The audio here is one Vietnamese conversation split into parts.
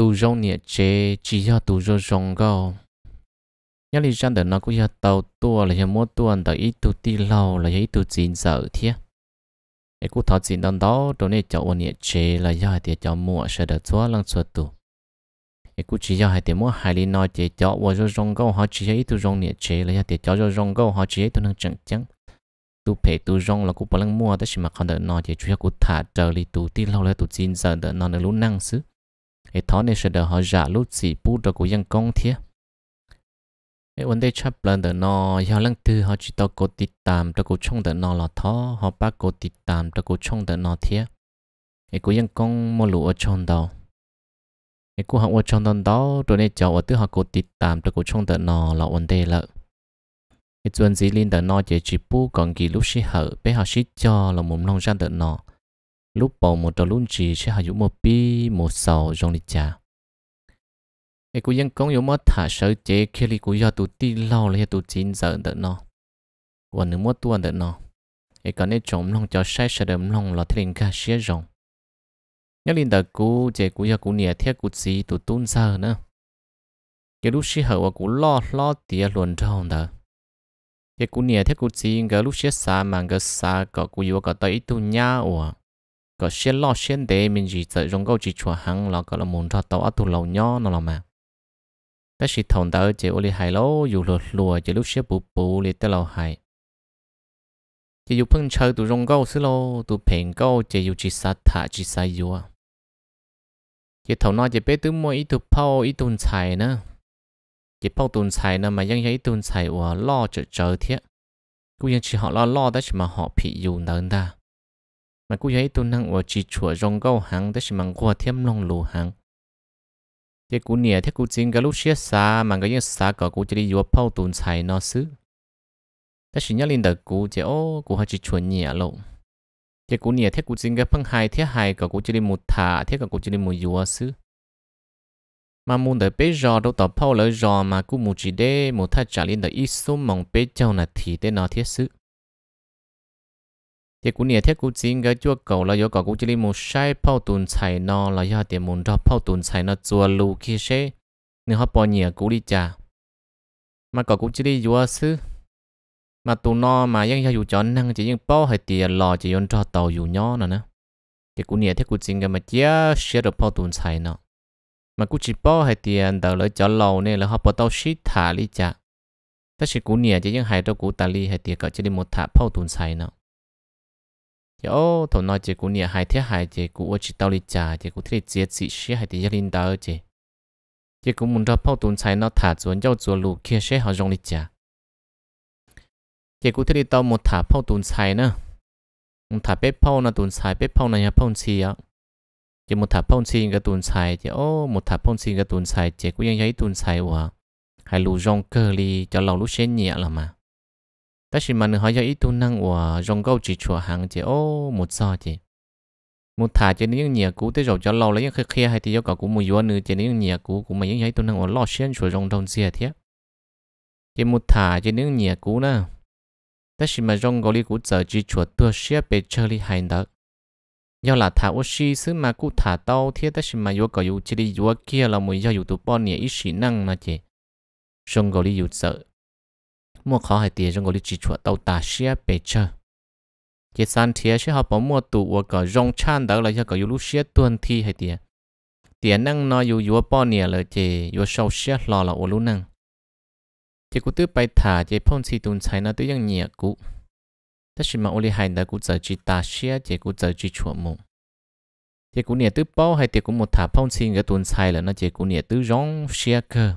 tu rong nhiệt chế chỉ cho tu rong rong nhà nhớ lý rằng nó cũng cho tàu tua là cho mua tuần tàu ít tu ti lâu là ít tu chín sợ thiệt để cũng thọ chín đón đó đồ này cho ôn nhiệt chế là do hai tiệt cho mua sẽ được chúa lăng chúa tu để cũng chỉ cho hai tiệt mua hai lý nói chế cho và rong rong go họ chỉ cho ít tu rong nhiệt chế là do tiệt cho rong rong go họ chỉ tu năng chẳng chẳng tu phải tu rong là cũng bằng mua tới mà còn đợi nó chế chú ý cũng thả trở đi tu ti lâu là tu chín giờ đợi nó được lúc năng xứ ai thọ này sẽ được họ giả lúc chỉ bù được của dân công thiệt ai vấn đề chấp lần đó nó giờ lần thứ họ chỉ tao cố tít tạm tao cố trông đó nó là thọ họ bắt cố tít tạm tao cố trông đó nó thiệt ai của dân công mua ở chung đâu ai của họ ở chung đó đó rồi nên cho ở thứ họ cố tít tạm tao cố trông đó nó là vấn đề lợ cái chuyện gì linh đó nó chỉ chỉ bù còn gì lúc xí hở bé họ xí cho là muốn long ra đó nó lúc bảo một trò luôn chỉ sẽ hay một bi một sầu trong lịch cha ai cũng vẫn có nhiều mất thả sợ chế khi li cũng do tụ ti lâu là tụ chín giờ đợt nó còn nếu mất tuần đợt nó cái còn nên trộm lòng cho sai sợ đầm lòng là thiên ca xé rồng nhớ linh đợt cũ chế cũng do cũng nhẹ thiết cũng gì tụ tuôn giờ nữa cái lúc sinh hậu và cũng lo lo tiền luôn trong đợt cái cũng nhẹ thiết cũng gì cái lúc xí xa mà cái xa có cũng yêu có tới tu nhau à? có xe lo xe để mình chỉ tự dùng câu chỉ chùa hàng là có là muốn ra tàu ở tù lầu nhỏ nó là mà ta chỉ thòng tàu chỉ ô li hai lô dù lừa lừa chỉ lúc xe bù bù li tới lầu hai chỉ dù phun chơi tụ rong câu xí lô tụ phèn câu chỉ dù chỉ sát thả chỉ sai dù à chỉ thầu nói chỉ bé tứ mua ít tụ phao ít tuần xài nữa chỉ phao tuần xài nữa mà ยัง thấy tuần xài của lo chờ chờ thiết chỉ họ lo lo đó chỉ mà họ bị dù nợ ta mà cũng vậy tôi năng ở chỉ chùa rong gâu hàng đấy chỉ mang qua thêm long lù hàng thế cú nè thế cú chính cái lúc xia xa mà cái những xa cả cú chỉ đi vừa phao tồn xài nó xứ đấy chỉ nhớ linh đời cú chỉ ô cú hay chỉ chùa nhẹ lộ thế cú nè thế cú chính cái phăng hai thế hai cả cú chỉ đi một thả thế cả cú chỉ đi một vừa xứ mà muốn đợi bây giờ đâu tập phao lỡ giờ mà cú muốn chỉ để một thắt trả linh đời ít số mong bây giờ là thì để nó thiết xứ thì cũng nhiều thế cũng chỉ cái chua cầu là do có cũng chỉ một sai bao tuần xài nó là do tiền muốn cho phao tuần xài nó chua lù kia, xe nên họ bỏ nhiều cũng đi trả mà có cũng chỉ đi vua sư mà tụ nó mà ยัง cho dù cho năng chỉ những bao hay tiền lò cho tàu yu nhỏ nữa nè thì cũng nhiều thế cũng chỉ cái mà chia xe được phao tuần xài nó mà cũng chỉ bao hay tiền đầu lấy cho lầu nên là họ bỏ tàu ship thả đi trả tất nhiên cũng nhiều chỉ những hai đâu cũng ta đi hay tiền có chỉ đi một thả phao tuần xài nó yo thổ nói chị cũng nhà hai thế hai chị cũng ở chị tao đi trả chị cũng thấy chết sĩ sĩ hai thì gia đình đó chị chị cũng muốn cho bao tuần sai nó thả xuống cho xuống lù kia sẽ họ dùng đi trả chị cũng thấy tao một thả bao tuần sai nữa một thả bếp bao nó tuần sai bếp bao này nhà bao xì á chị một thả bao xì cái tuần sai chị ô một thả bao xì cái tuần sai vẫn cũng ยัง thấy tuần sai quá hai lù dùng cơ li cho lâu lúc sẽ nhẹ là mà ta chỉ mà họ cho ít tu năng của rong câu chỉ chùa hàng chỉ ô một so chỉ một thả chỉ những nhà cũ tới rồi cho lâu lấy những khía khía hay thì do cả cũng một vua nữa chỉ những nhà cũ cũng mà những ấy tu năng của lo xuyên chùa rong đông xia thế chỉ một thả chỉ những nhà cũ nè ta chỉ mà rong câu đi cũ giờ chỉ chùa tua xia bị chơi đi hành đó do là thả ô xi xứ mà cũ thả tao thế ta chỉ mà vua cả vua chỉ đi vua kia là một do vua tu bò nè ít sĩ năng mà chỉ rong câu đi vua sợ mua khó hay tiền trong ngồi lý chỉ chuột tàu ta xe bề chờ chỉ san thiệt sẽ học bảo mua tụ và cả rong chan đó là cho cả lúc xe tuần thi hay tiền tiền năng nó yếu dù bao nhiêu là chỉ yếu sau xe lò là ô lúc năng chỉ cụ tư bài thả chỉ phong si tuần sai nó tư yang nhẹ cụ tất nhiên mà ô hai đó cụ giờ chỉ ta xe chỉ cụ giờ chỉ chuột mù chỉ cụ nhẹ tư bao hay tiền cụ một thả phong si cái tuần sai là nó chỉ cụ nhẹ tư rong xe cơ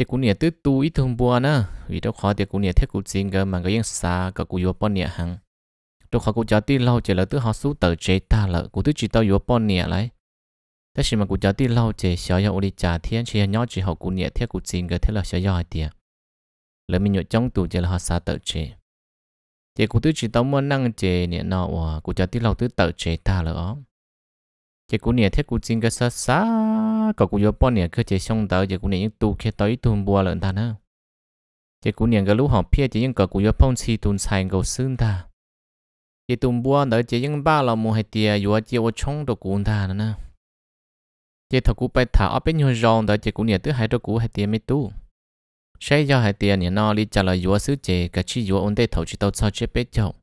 thì cũng nhẹ tứ tu ít thông bùa nữa vì đâu khó thì cũng nhẹ thiết cũng xin cơ mà cái yên xa cái cũng yếu bọn nhẹ hàng đâu khó cũng cho tí lâu chỉ là tôi học số tờ chế ta lợ cũng tôi chỉ tao yếu bọn nhẹ lại thế mà cũng cho tí lâu chỉ sợ yếu đi trả thiên chỉ nhỏ chỉ học cũng nhẹ thiết cũng xin cơ thế là sợ yếu tiệt lỡ mình nhọ trong tù chỉ là họ xa tờ chế chỉ cũng tôi chỉ tao muốn năng chế nhẹ nọ cũng cho tí lâu tôi tờ chế ta lợ chỉ cũng nhẹ thế cũng chính cái xa xa cậu cũng vô bao nhẹ cơ chỉ xong tới chỉ cũng nhẹ những tu kia tới tu bùa lần ta nữa chỉ cũng nhẹ cái lúc họ phía chỉ những cậu cũng vô phong chi tu sai cậu xương ta chỉ tu bùa tới chỉ những ba là một hai tia vừa chỉ ô chống đồ cũng ta nữa chỉ thằng cũng phải thả ở bên nhau rong tới chỉ cũng nhẹ thứ hai đồ cũng hai tia mới tu sẽ do hai tia nhẹ nó đi trả lời vừa xứ chế cái chi vừa ổn định thấu chỉ tao sao chế bế chậu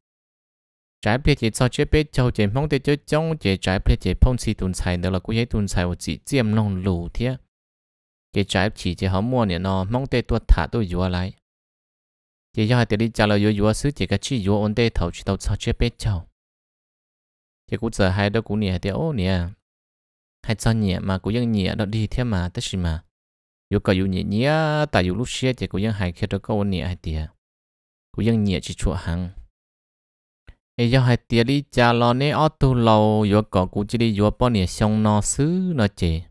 trái bia chỉ cho chế bê châu chế mong để chế trong chế trái bia chế phong si tuần xài nữa là cũng chế tuần xài chỉ chiêm nông lù thế chế trái chỉ chế họ mua nè nó mong để tuột thả tôi vừa lại chế do hai tiền đi trả lời vừa vừa xứ chế cái chi vừa ổn để thầu chỉ đầu cho chế bê châu chế cũng giờ hai đứa cũng nè thì ô nè hai cho nhẹ mà vẫn cũng ยัง nhẹ đó đi thế mà tất gì mà yêu cầu yêu nhẹ nhẹ tại yêu lúc xe chế cũng ยัง hai khi đó có ổn nhẹ hai tiền cũng ยัง nhẹ chỉ chuột hàng ấy do hai tiệt đi cha lo nè ở tu lâu vừa có cụ chỉ đi vừa bao nhiêu xong nó xứ nó chỉ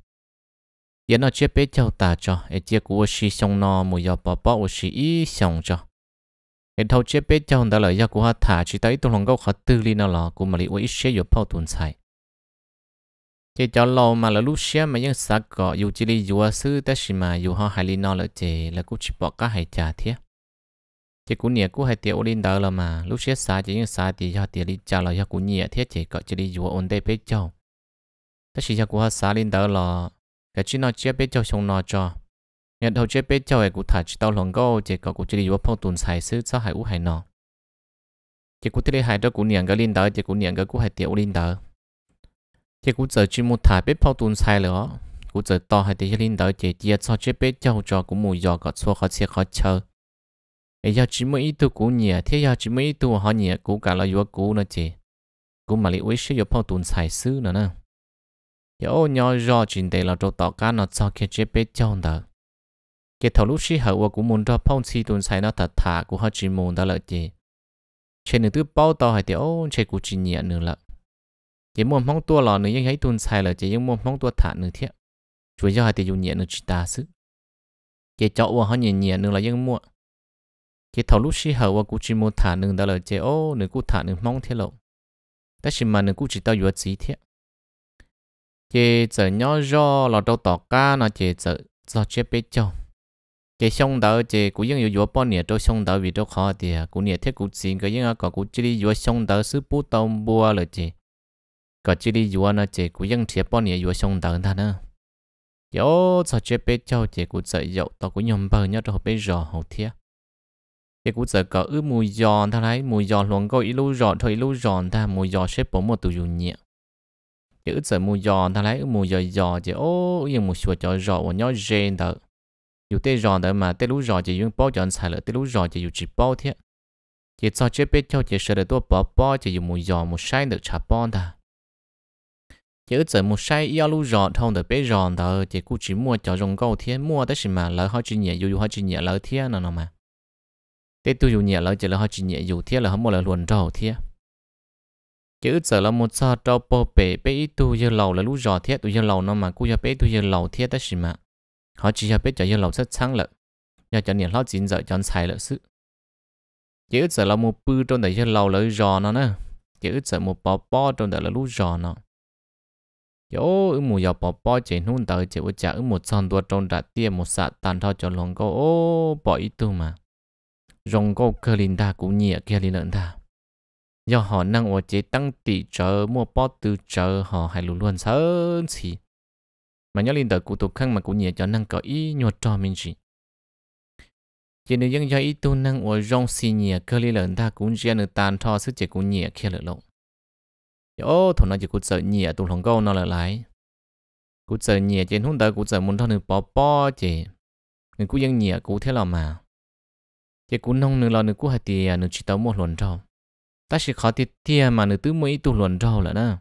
giờ nó chưa biết cháu ta cho ấy chỉ cụ xí xong nó một vừa bỏ bỏ xí ý xong cho ấy thâu chưa biết cháu ta là giờ cụ ha thả chỉ tới tu lòng gốc họ tư li nó lò cụ mà li ít xé vừa bỏ tuần sai chỉ cho lâu mà là lúc xé mà những sắc cọ dù chỉ đi vừa xứ tới xí mà dù họ hai li nó lại chỉ là cụ chỉ bỏ cả hai cha thiệt chỉ cũng nhẹ cũng hai tiêu lên đó là mà lúc xếp xa chỉ những xa thì cho tiền đi trả lời cho cũng nhẹ thiết chỉ có chỉ đi dùa ổn đây biết châu tất nhiên cho cũng hay xa lên đó là cái chỉ nó chưa biết châu xong nó cho nhận đầu chưa biết châu ấy cũng thả chỉ tao lòng câu chỉ có cũng chỉ đi dùa phong tuần xài sư cho hay u hay nọ, chỉ cũng thấy hai đó cũng nhẹ cái lên đó chỉ cũng nhẹ cái cũng hai tiêu lên đó chỉ cũng giờ chỉ một thả biết phong tuần xài nữa cũng giờ to hay tiêu lên đó chỉ chia cho chưa biết châu cho cũng mùi giò có xua khó chia khó chơi ai giờ chỉ mới ít tu cũ nhỉ thế giờ chỉ mới ít tu họ nhỉ cũ cả là vừa cũ nữa chứ, cũ mà lại ấy sẽ vừa phong tuần xài sư nữa nè giờ ô nhỏ rõ chuyện đây là chỗ tao cá nó cho kia chế bế chọn đó cái thầu lúc xí hậu của muốn cho phong si tuần xài nó thật thà của họ chỉ muốn đó là chứ. trên nữa thứ bao tao hay tiểu trên của chỉ nhỉ nữa là chỉ muốn phong tua lò nữa nhưng thấy tuần xài là chỉ nhưng muốn mong tua thả nữa thiệt chúa giờ hay tiểu nhỉ nữa chỉ ta sức cái chỗ của họ nhỉ nhỉ nữa là nhưng muộn khi thầu lúc xí hậu cũng chỉ muốn thả nương đó là chế ô nương cũng thả nương mong thế lộ tất nhiên mà nương cũng chỉ tao vừa chỉ thế chế chở nhỏ do là đâu tỏ ca nó chế chở do chế bé cho chế xong đó chế cũng ยัง vừa bao nhiêu đâu xong đó vì đâu khó thì cũng nhiều thế cũng chỉ cái những cái cũng chỉ đi vừa xong đó sư bút tao bua là chế có chỉ đi vừa nó chế cũng ยัง thiệt bao nhiêu vừa xong đó ta nữa yo sao chế bé cho chế cũng chở dậu tao cũng nhầm bờ nhớ đâu bây giờ hậu thiệt cái cú giờ có ư mùi giòn ta thấy mùi giòn luôn coi ilu giòn thôi ilu giòn ta mùi giòn xếp bố một tụ dù nhẹ cái ư giờ mùi giòn ta thấy mùi giòn giòn thì ô ư mùi sủa cho giòn và nhói rên đó dù tê giòn đó mà tê lú giòn thì dùng bao giòn xài lợ tê lú giòn thì dùng chỉ bao thế chỉ cho chế biết cho chế sợ được tua bao bao chỉ dùng mùi giòn một sai được chả bao ta chỉ ư giờ một sai yêu lú giòn thông được bé giòn đó chỉ cú chỉ mua cho dùng câu thế mua tới gì mà lỡ họ chỉ nhẹ dù họ chỉ nhẹ lỡ thế nào mà thế tôi dùng nhẹ lời chỉ là họ chỉ nhẹ dù thiết là họ một là luồn trò thiết chữ giờ là một sao trâu bò bể bể tôi giờ lầu là lũ giò thiết tôi giờ lầu nó mà cũng giờ bể tôi giờ lầu thiết đó xí mà họ chỉ giờ bể cho giờ lầu rất sáng lợ giờ cho nhẹ lo chín giờ chọn xài lợ sự chứ giờ là một bư trong đời giờ lầu là giò nó nè chứ giờ một bò bò trong đời là lũ giò nó yo ư mù yo bò bò chỉ nôn tới chỉ ư chả ư một son đuôi trong đã tiêm một sạ tàn thao cho lòng cô ô bỏ ít tu mà rong có cơ linh ta cũng nhẹ kia linh lợn ta do họ năng ở chế tăng tỷ chợ mua bó từ chợ họ hay luôn luôn sớm xì mà nhớ linh tờ cụ tục khăn mà cũng nhẹ cho năng có ý nhuột cho mình gì chỉ nếu dân cho ý tu năng ở rong xì nhẹ cơ linh lợn ta cũng chia được tàn thọ sức chế cũng nhẹ kia lợn lộn yo thằng nó chỉ cụ sợ nhẹ tu lòng câu nó là lái cụ sợ nhẹ trên hướng tờ cụ sợ muốn thọ được bỏ bỏ chế người cũng dân nhẹ cụ thế là mà chỉ cũng nông nửa lò nửa cú hay thì à, nửa chỉ tàu một luận trâu ta chỉ khó thì tia mà nửa tứ mới tu luận trâu là na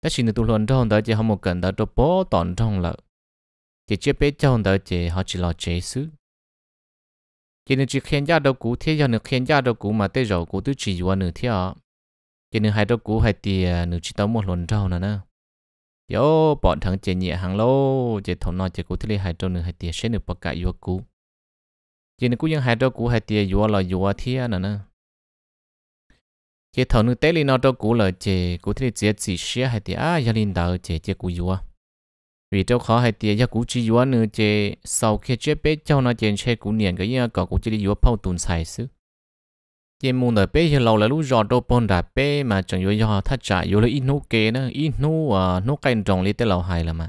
ta chỉ nửa tu luận trâu đó chỉ họ một cần đó cho bó tòn trong là chỉ chưa biết trâu đó chỉ họ chỉ lo chế xứ chỉ nửa chỉ khen gia đâu cũ thế giờ nửa khen gia đâu cũ mà tới rồi cũ tứ chỉ qua nửa thế à chỉ nửa hai đâu cũ hay tia nửa chỉ tàu một luận trâu là na yo bọn thằng chị nhẹ hàng lâu chị thằng nói chị cũ thế hai trâu nửa hai tia sẽ nửa bọc cả yêu cũ chỉ nên cũng những hai đôi cũ hai tia dùa là dùa thia nữa nè chỉ thầu nước té lên nó đôi cũ là chỉ cũ thì chỉ chỉ xia hai tia à gia linh đạo chỉ chỉ cũ dùa vì trong khó hai tia gia cũ chỉ dùa nữa chỉ sau khi chết bé cháu nó chỉ che cũ niệm cái nhà cái cũ chỉ đi dùa phao tồn sai xứ chỉ muốn đợi bé giờ lâu là lúc rõ đôi bồn đã bé mà chẳng dùa do thắt trả dùa là ít nô kê nữa ít nô à nô canh trồng lên tới lâu hài là mà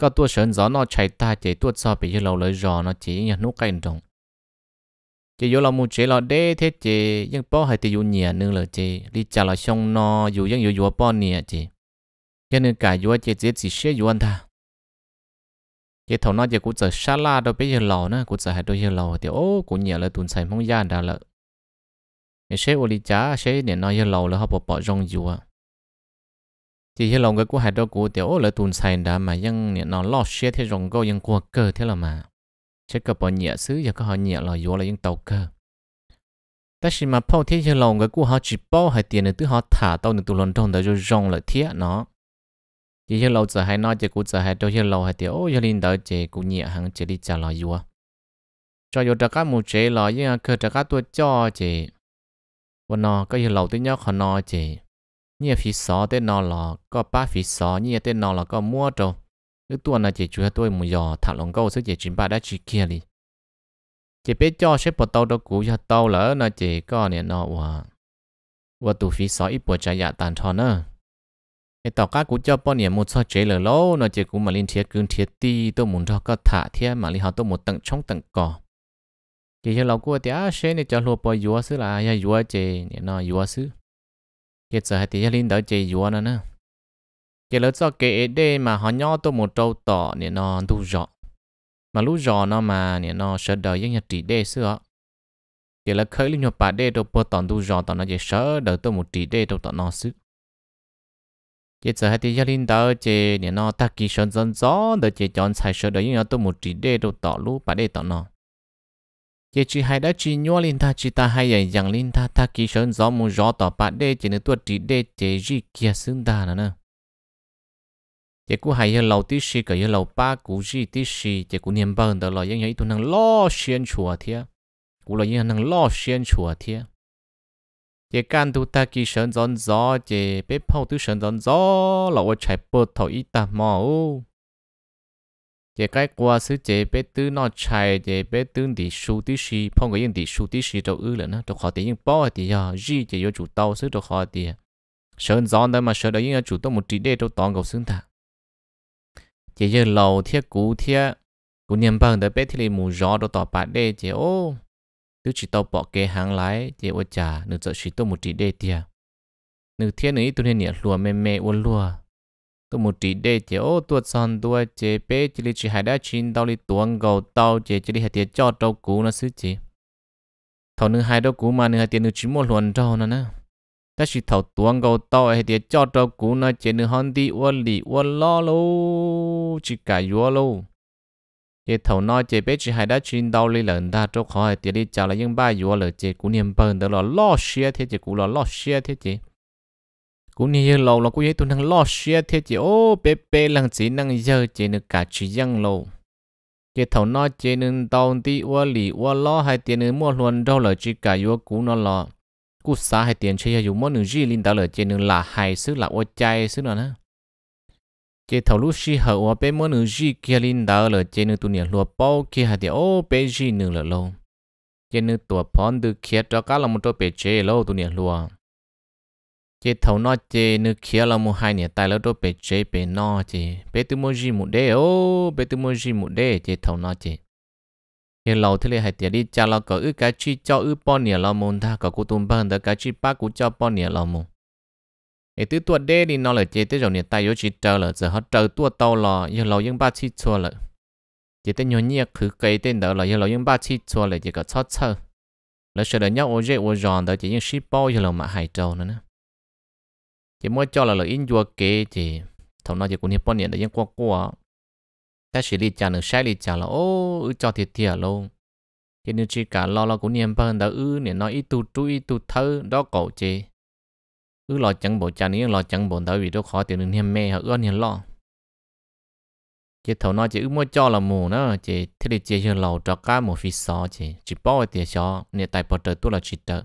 có tua sơn gió nó chạy ta chỉ tua so bị giờ lâu là gió nó chỉ nhà nô canh trồng chỉ vô là một chế là đế thế chế nhưng bao hay thì vô nhẹ nữa là chế đi trả là xong nó dù nhưng dù vô bao nhẹ chế cho nên cả vô chế chế chỉ sẽ vô anh ta chế thầu nó chế cũng chờ xa la đâu bây giờ lò nữa cũng chờ hai đôi giờ lò thì ô cũng nhẹ là tuần sai mong gia đã lợ, để sẽ ô đi trả sẽ để nó giờ lò là họ bỏ bỏ rong vô à chỉ giờ lò cái cũng hai đôi cũ thì ô là tuần sai đã mà nhưng nó lo sẽ thế rong câu nhưng qua cơ thế là mà chắc cờ bỏ nhẹ xứ giờ có họ nhẹ là vô là những tàu cơ ta chỉ mà bao thiết cho lòng người của họ chỉ bao hai tiền nữa tứ họ thả tàu nữa tụ lần trong đó cho rong lại thiết nó chỉ cho lâu giờ hay nói chỉ cũng giờ hay đâu cho lâu hay tiền ô cho linh đỡ chỉ cũng nhẹ hàng chỉ đi trả là vô cho dù trả cá mù chế là những à, cái trả cá tua cho chỉ, chỉ, nó nó nó nhau họ nói có có ba mua chỉ วันนอก็ยังเหล่าตัวเนาะขอนอจีเนี่ยฟีซอเต้นนอหลอก็ป้าฟีซอเนี่ยเต้นนอหลอก็มั่วโจ lúc tuần là chỉ chú tôi một giờ thả lòng câu sẽ chỉ chín ba đã chỉ kia đi chỉ biết cho xếp bộ tàu đâu cũ cho tàu lỡ nó chỉ có nè nó hòa và phí sáu ít bộ trái dạ cái tàu cá cũng cho bọn nè một sao chế lỡ lâu nó chỉ cũng mà liên thiết cương thiết ti tôi muốn cho có thả thiết mà liên họ tôi một tầng trong tầng cỏ chỉ cho lâu cua thì á xế cho lúa bò dúa xứ là ya dúa chế nè nó dúa xứ cái giờ thì ya liên đỡ chế dúa nữa nữa giờ lỡ cho kể đê mà họ nhỏ tôi một trâu tỏ nè nó đu rõ mà lú rõ nó mà nè nó sợ đời những nhà trị đê xưa giờ lỡ khởi lên nhộp bà đê tôi bơ tòn đu rõ tòn nó giờ sợ đời tôi một trị đê tôi tòn nó sức giờ giờ hai tí gia linh tao chê nè nó ta kỳ sơn dân gió đời chê chọn xài sợ đời những nhà tôi một trị đê tôi tỏ lú bà đê tòn nó giờ chỉ hai đã chỉ nhỏ linh ta chỉ ta hai dạy rằng linh ta ta kỳ sơn gió mù rõ tỏ bà đê chê nữa tôi trị đê chê gì kia xứng ta nữa chỉ cú hay hơn lâu tí xí cái hơn lâu ba cú gì tí xí chỉ cú niệm bao đó là những cái tu năng lo xuyên chùa thiệt cú là những năng lo xuyên chùa thiệt chỉ can tu ta kỳ sơn giòn gió chỉ bếp phong tu sơn giòn gió là ở chạy bơ thầu ít ta mò ô chỉ cái qua sứ, chỉ bếp tư nó chạy chỉ bếp tư đi su tí xí phong cái những đi su tí xí đâu ư là nó đâu khó tí những bao thì giờ gì chỉ vô chủ tàu sứ đâu khó tí sơn giòn đó mà sơn đó những chủ tàu một trí đê đâu toàn cầu xứng thẳng chỉ như lâu thiết cũ thiết cú niệm bằng tới bé thì lì mù gió đó tỏ bạn đê chỉ ô tôi chỉ tàu bỏ kế hàng lái chỉ ô trả nửa giờ chỉ tôi một chỉ đê tiệt nửa thiên nữ tôi nên nhẹ lùa mê mê uốn lùa tôi một chỉ đê chỉ ô tôi son tôi chỉ bé chỉ lì chỉ hai đã chín tàu lì tuồng gầu tàu chỉ chỉ lì hai tiệt cho tàu cũ nó xứ chỉ thầu nửa hai đó cũ mà nửa hai tiệt nửa chín một luận trâu nó nè ta chỉ thầu tuồng gầu to hay thì cho cho cú nó chỉ nửa hòn đi uo lì uo lo lô chỉ cả uo lô chỉ thầu nó chỉ biết chỉ hai đã chuyên đau lấy lần ta cho khỏi thì đi trả lại những ba uo lợ chỉ cú niệm bần đó là lo xia thế chỉ cú là lo xia thế chỉ cú niệm lâu là cú ấy tuần thằng lo xe thế chỉ ô bé bé lần chỉ năng giờ chỉ nửa cả chỉ giang lô, chỉ thầu nó chỉ nửa đầu đi uo lì uo lo hay tiền nửa mua luôn đâu lợ chỉ cả uo cú nó lo cú xa hay tiền chơi dùng món nửa gì linh đạo lời chơi nương là hay xứ là ô chay xứ nào nữa chơi thầu lúc xí hậu ở bé món nửa gì kia linh đạo lời chơi nương tu niệm lúa bao kia hay tiền ô bé gì nương là lâu chơi nương tua phòn từ kia cho cá làm một chỗ bể chế lâu tu niệm lúa chơi thầu nó chơi nương kia làm một hai niệm tài lâu chỗ bé chơi bé nó chơi bé tu mỗi gì một đế ô bé tu mỗi gì một đế chơi thầu nó chơi hiện lâu thế này hay tiền đi cha lo cỡ ư cái chi cho ư bao nhiêu lo môn ta có cụ tùng bằng đó cái chi ba cụ cho bao nhiêu lo môn ấy tứ tuột đê nó là chế tới rồi tay yếu chỉ chờ là giờ họ chờ tuột tàu lò giờ lâu những ba chi chua là chỉ tới nhiều nhiệt khử cây tên đó là giờ lâu chỉ có chót chơ là sợ là nhau ô dê ô chỉ những ship bao giờ lâu mà hải trâu nữa chỉ mới cho là lời in chua chỉ thằng nó chỉ cũng hiệp bao để những qua qua ta chỉ đi chả nữa sai đi chả là ô ư cho thiệt thiệt luôn cho nên chỉ cả lo lo cũng niềm bơn đã ư nên nói ít tu chú ít tu thơ đó cổ chế ư lo chẳng bộ cha nếu lo chẳng bộ tới vì đâu khó tiền nên niềm mê hả ư niềm lo chỉ thầu nói chỉ ư mua cho là mù nữa chỉ thế thì chỉ cho lầu cho cá một phi sò chỉ chỉ bỏ tiền cho nên tại bỏ trời tu là chỉ trợ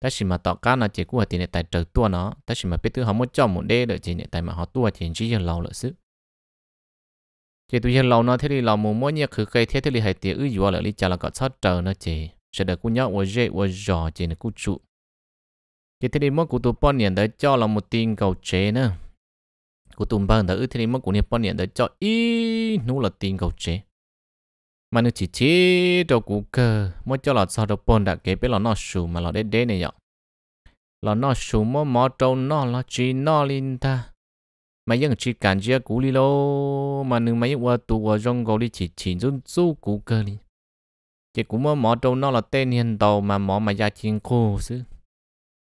ta chỉ mà tọt cá nó chỉ của tiền tại trời tu nó ta chỉ mà biết thứ họ mua cho một đê được, chỉ nên tại mà họ tu chỉ chỉ cho lầu là sức chỉ tụi nhiên lâu nó thế thì lâu mù mỗi nhạc khử cây thế thế thì hãy tiếc ư dùa lại đi chả là có sót trở nó chỉ sẽ được cú nhóc và dễ và giò chỉ là cú trụ chỉ thế thì mỗi cụ tụi bọn nhận đã cho là một tin cầu chế nữa cụ tụi bằng đã ư thế thì mỗi cụ niệm bọn nhận đã cho y nú là tin cầu chế mà nó chỉ chỉ đầu cụ cơ mỗi cho là sao đầu bọn đã kế bên là nó sù mà là đế đế này nhở là nó sù mỗi mỏ trâu nó là chỉ nó linh ta mấy những chiếc cảm giác cũ đi lô mà nếu mấy qua tụ qua rong gò đi chỉ chỉ run su cũ cơ đi chỉ cũng mà mở đầu nó là tên hiện đầu mà mở mà gia chiến khô chứ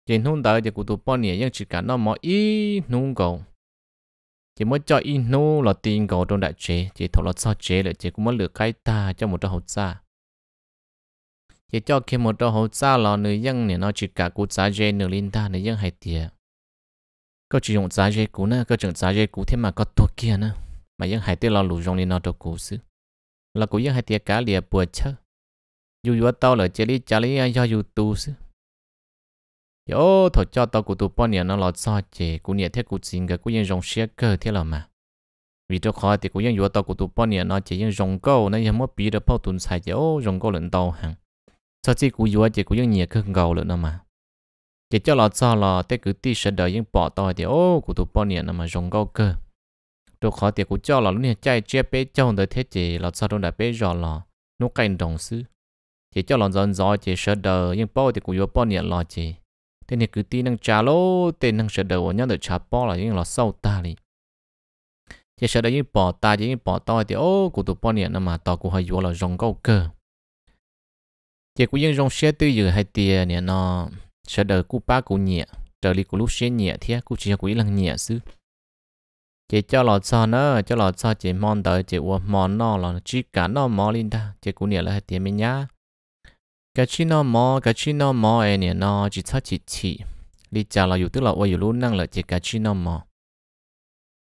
chỉ nung tới chỉ cũng tụ bao nhiêu những chiếc cảm nó mở ít nung cầu chỉ mới cho ít nô là tiền cầu trong đại chế chỉ thầu là sao chế lại chỉ cũng mới lựa cái ta cho một trâu hậu xa chỉ cho khi một trâu hậu xa là nữ dân này nó chỉ cả cụ xã dê nữ linh ta nữ dân hay tiệt có chỉ dùng giá dây cũ nè có chừng giá dây cũ thế mà có tua kia nè mà vẫn hay tiếc lo lù rong đi nó đồ cũ xứ là cũ vẫn hay tiếc cá lìa bùa chớ dù dù tao là chơi đi chả lý do dù tu xứ yo thổ cho tao cụ tu bao nhiêu nó là sao chứ, cụ nhiệt thế cụ xin cái cụ vẫn dùng xe cơ thế là mà vì cho khó thì cụ những dù tao cụ tu bao nhiêu nó chỉ vẫn dùng câu nó những mất bị được bao tuần xài chứ, ô rong câu lẫn tao hàng sao chỉ cụ vừa chỉ cụ vẫn nhiệt cơ ngầu lẫn nó mà chỉ cho là sao là tết cứ ti sẽ đợi những bỏ to thì ô cụ tụ bỏ niệm mà dùng gạo cơ đồ khó thì cũng cho là lúc này chạy chia bé trong đời thế chỉ là sao đâu đã bé rõ là nó cảnh đồng sư chỉ cho là dần dò chỉ sẽ đợi những bỏ thì cũng vô bỏ niệm là chỉ thế này cứ ti năng trả lô tên năng sẽ đợi nhau được trả bỏ là những là sâu ta đi chỉ sẽ đợi những bỏ ta chỉ những bỏ to thì ô cụ tụ bỏ niệm mà to cũng hơi vô là dùng gạo cơ chỉ cũng những dùng xe tư dự hay tiền nè nó chờ đợi cô ba cô nhẹ chờ đi cú lúc xe nhẹ thì cô chỉ cú ý lăng nhẹ xứ chỉ cho lọ cho nó cho lọ cho chỉ mòn đợi chỉ uo mòn nó là chỉ cả nó mò lên ta chị cú nhẹ là hết tiền mình nhá cái chi nó mò cái chi nó mò ấy nhẹ nó chỉ cho chỉ chỉ đi chờ là dù tức là uo dù luôn năng là chỉ cái chi nó mò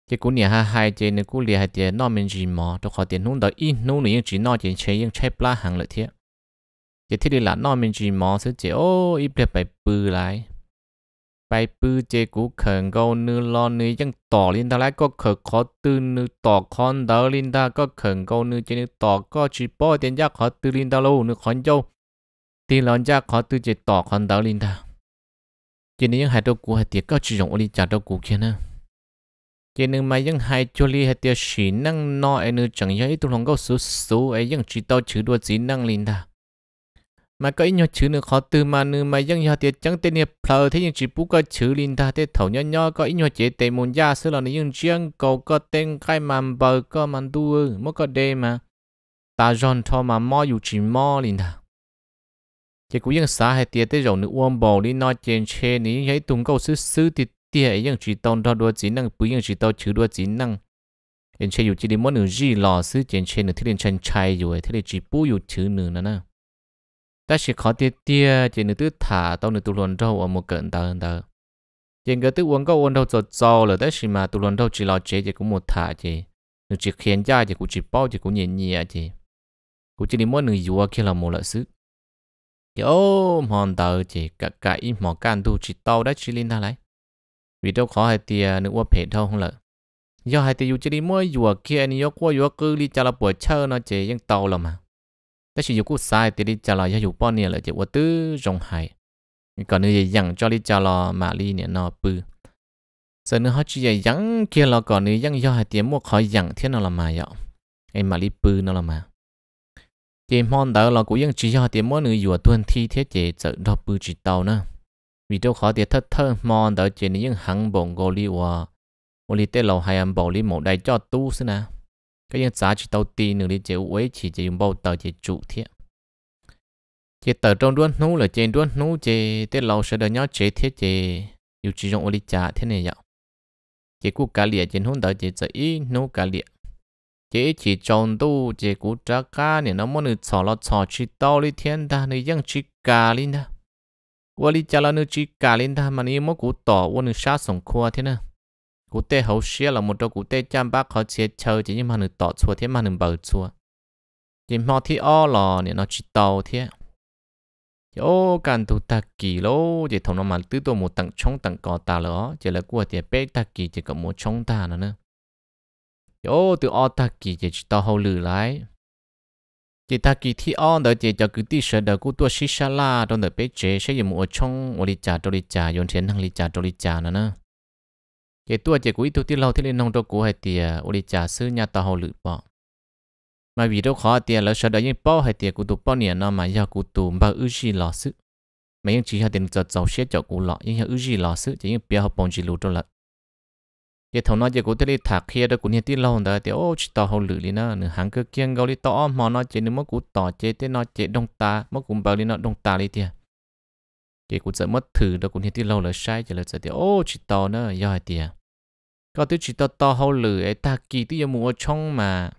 chị cú nhẹ ha hai chỉ nên cú liền hai tiền nó mình chỉ mò tôi khó tiền nung tới ít nung nữa chỉ nó chỉ chơi nhưng chơi plá hàng lợi thiệt giờ thế thì là nó mình chỉ mò sẽ chỉ ô ít đẹp bài bự lại bài bư chế cũ khẩn câu nữ lo nữ chẳng tỏ lên ta lại có khờ khó tư nữ tỏ con đó lên ta có khẩn câu nữ chế nữ tỏ có chỉ bỏ tiền ra khó tư lên ta lâu nữ khó châu thì lon ra khó tư chế tỏ con đó lên ta chế nữ hai đâu cũ hai tiếc, có chỉ dùng ô đi trả đâu cũ kia nữa chế nữ mà những hai chỗ li hai tiếc xí năng no ai nữ chẳng nhớ ít tu lòng câu số số ấy những chỉ tao chữ đua chỉ năng lên ta mà có ít nhau chữ nữa khó từ mà nữa mà dân nhau tiệt chẳng tên nghiệp phờ thế nhưng chỉ bú có chữ linh ta thế thầu nhau nhau có ít nhau chế tệ môn gia xưa là những riêng cầu có tên khai màn bờ có màn tu mất có đê mà ta giòn thọ mà mò dù chỉ mò linh ta chỉ cũng dân xã hay tiệt thế rồi nữa uông bò đi nói trên chê ní thấy tung câu sư sư thì tiệt dân chỉ tông đo đua chỉ năng bự dân chỉ tao chữ đua chỉ năng trên chê dù chỉ đi món nửa gì lò sư trên chê nửa thiết lên chân chay rồi thế là chỉ bú dù chữ nửa nữa nè ต่สิขอเตี้ยเตี้ยเจนึกตื้อถาต้องนึกตุลนเท่าอมเกินเตินเตอเจนก็ตื้อวันก็วันเท่าจดจ่อเลยแต่สิมาตุลนเท่าจีรอเจเจกูหมดถาเจนึกจีเขียนใจจกูจีป้อจกูเงียเนียเจกูจีนิ่มั่นหนึ่งอยู่ว่าแค่ละโมละซึโยมอนเตอเจกะกะอีหมอกันดูจีโตได้จีลินอะไรวิดเขอให้เตี้ยนึกว่าเพจเท่าของเลยย่อให้เตี้ยอยู่จีนี่มั่นอยู่ว่าเคี่นี้ยกว่ายกกืลีจะละปวดเชอร์นะเจยังโตละมาแต่ชิยูกูสายติดิจาลอยอยู่ป้อนเนี่ยเลยจะว่าตื้อรงหายก่อนนึกยังจอลิจาลอมาลีเนี่ยนอปือสนึกเขาชี้ยังเคียรอก่อนนึกยังย่อหายเตียมวกคอยยังเทียนอละมาเยาะไอมาลีปือนอละมาเจมอนเดอเรากูยังชี้ย่อเตียมวนึกอยู่ทวนทีเทียเจจะดอปือจิตเตานะวิดีโอขอเตียทัดเทอมอนเดอเจนี่ยังหังบงโกลีว่าโอลิเตเราหายอันบอกลีหมดได้จอดตู้ซะนะ cái những giá trị đầu tiên nữa đi chế uế chỉ chỉ dùng bao tờ chỉ chủ thiết chỉ tờ trong đuôn nú là trên đuôn nú chế tiết lâu sẽ được nhau chế thiết chế dù chỉ dùng ô lý trả thế này vậy chỉ cú cá liệt chế hôn tờ chỉ chế ý nú cá liệt chỉ chỉ tròn tu chỉ cú trả cá nè nó muốn được xỏ lo xỏ chỉ to lý thiên ta nè dân chỉ cá linh nè ô lý trả là nè chỉ cá linh ta mà nè muốn cú tỏ ô nè sát sống khoa thế nào cụ tê hậu xia là một đôi cụ tê chăm bác khó chia chờ chỉ nhưng mà nửa tọt chua thế mà nửa bờ chua chỉ mò thì o lò nè nó chỉ tàu thế yo cần tu ta kỳ lô chỉ thằng nó mà tứ tôi một tầng chống tầng cò ta lỡ chỉ là của thì bé ta kỳ chỉ có một chống ta nữa nữa yo từ o ta kỳ chỉ chỉ tàu hậu lử lại chỉ ta kỳ thì o đợi chỉ cho cứ tí sợ đợi của tôi xí xa la trong đợi bé chế sẽ dùng một chống một ly trà trong ly trà dùng tiền năng ly trà trong ly trà nữa nữa chế tua chế cúi tu tiết lâu thế nên nông đâu cũ hay tiề ô đi trả sư nhà tàu hồ lự bỏ mà vì đâu khó tiề là sợ đợi những bao hay tiề cú tụ bao nè nó mà do cú tụ bao ư gì lọ sư mà những chỉ hay tiền giọt giàu xét cho cú lọ những hay ư gì lọ sư chỉ những bia học bông chỉ lù đâu là chế thầu nói chế cú thế đi thạc kia đó cú nhà tiết lâu đó tiề ô chỉ tàu hồ lự đi nó nửa hàng cơ kiêng gấu đi to mà nó chế nửa mất cú tỏ chế thế nó chế đông ta mất cú bao đi nó đông ta đi tiề cái cũng sẽ mất thử đâu cũng hiện tí lâu là sai cho là sẽ tiêu ô chỉ to nữa do hai tiền có tiêu chỉ to to hậu lử ấy ta kỳ tiêu mua trong mà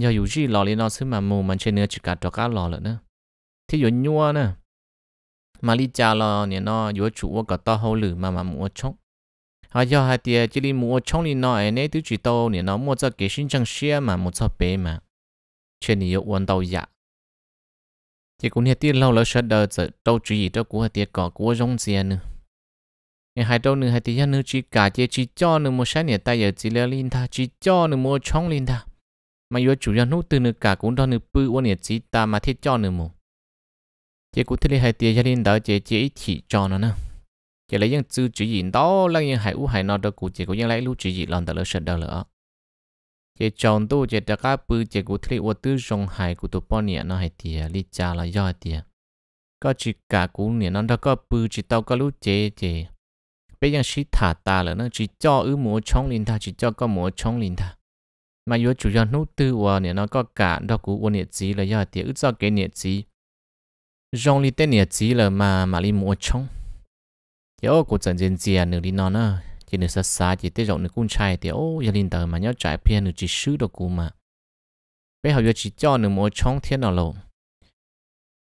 nhờ dù gì lò lên nó xứ mà mua, mà trên nữa chỉ cả cho cá lò lợn nữa thì dù nhua nữa mà lý cha lò nè nó dù chủ có to hậu lử mà mà mua trong hay do hai tiền chỉ đi mua trong đi nó ấy nè tiêu chỉ to nè nó mua cho cái sinh trang xe mà mua cho bé mà trên này yêu quan đầu dạ chỉ cũng hiện tiết lâu lâu sẽ đời sợ đâu chú ý đâu của tiết cỏ của rong xe à nữa nhưng hai đâu nữa hai tiết nữa chỉ cả chỉ chỉ cho nữa một sáng nhật tay giờ chỉ là linh ta chỉ cho nữa một chóng linh ta mà vừa chủ yếu nút từ nữa cả cũng đó nữa bự quan nhật chỉ ta mà thiết cho nữa một chỉ cũng thiết hai tiết gia đình đó chỉ chỉ chỉ cho nó nữa chỉ lấy những chữ chỉ gì đó là những hải u hải nó đó cũng chỉ có những lấy lúc chỉ gì làm đó là sợ đời lỡ chế chồng tu chỉ đặc cá bự chỉ cụ thể ô tư trong hai cụ tu bao nhiêu nó hay tiệt li cha là do tiệt có chỉ cả cụ nhiêu nó đã có bự chỉ tao có lúc chế chế bây giờ chỉ thả ta là nó chỉ cho ứ múa chống linh ta chỉ cho có múa chống linh ta mà yếu chủ yếu nút tư ô nhiêu nó có cả đó cụ ô nhiêu gì là do tiệt ứ cho cái nhiêu gì trong li tên nhiêu gì là mà mà li múa chống yếu cụ trần diện gì à nửa đi nó nữa chỉ nên sát xa chỉ tới rộng nửa cung trai thì ô gia đình tờ mà nhớ trải phiền nửa chỉ sứ đồ cũ mà bây vừa chỉ cho nửa một trong thiên nào lâu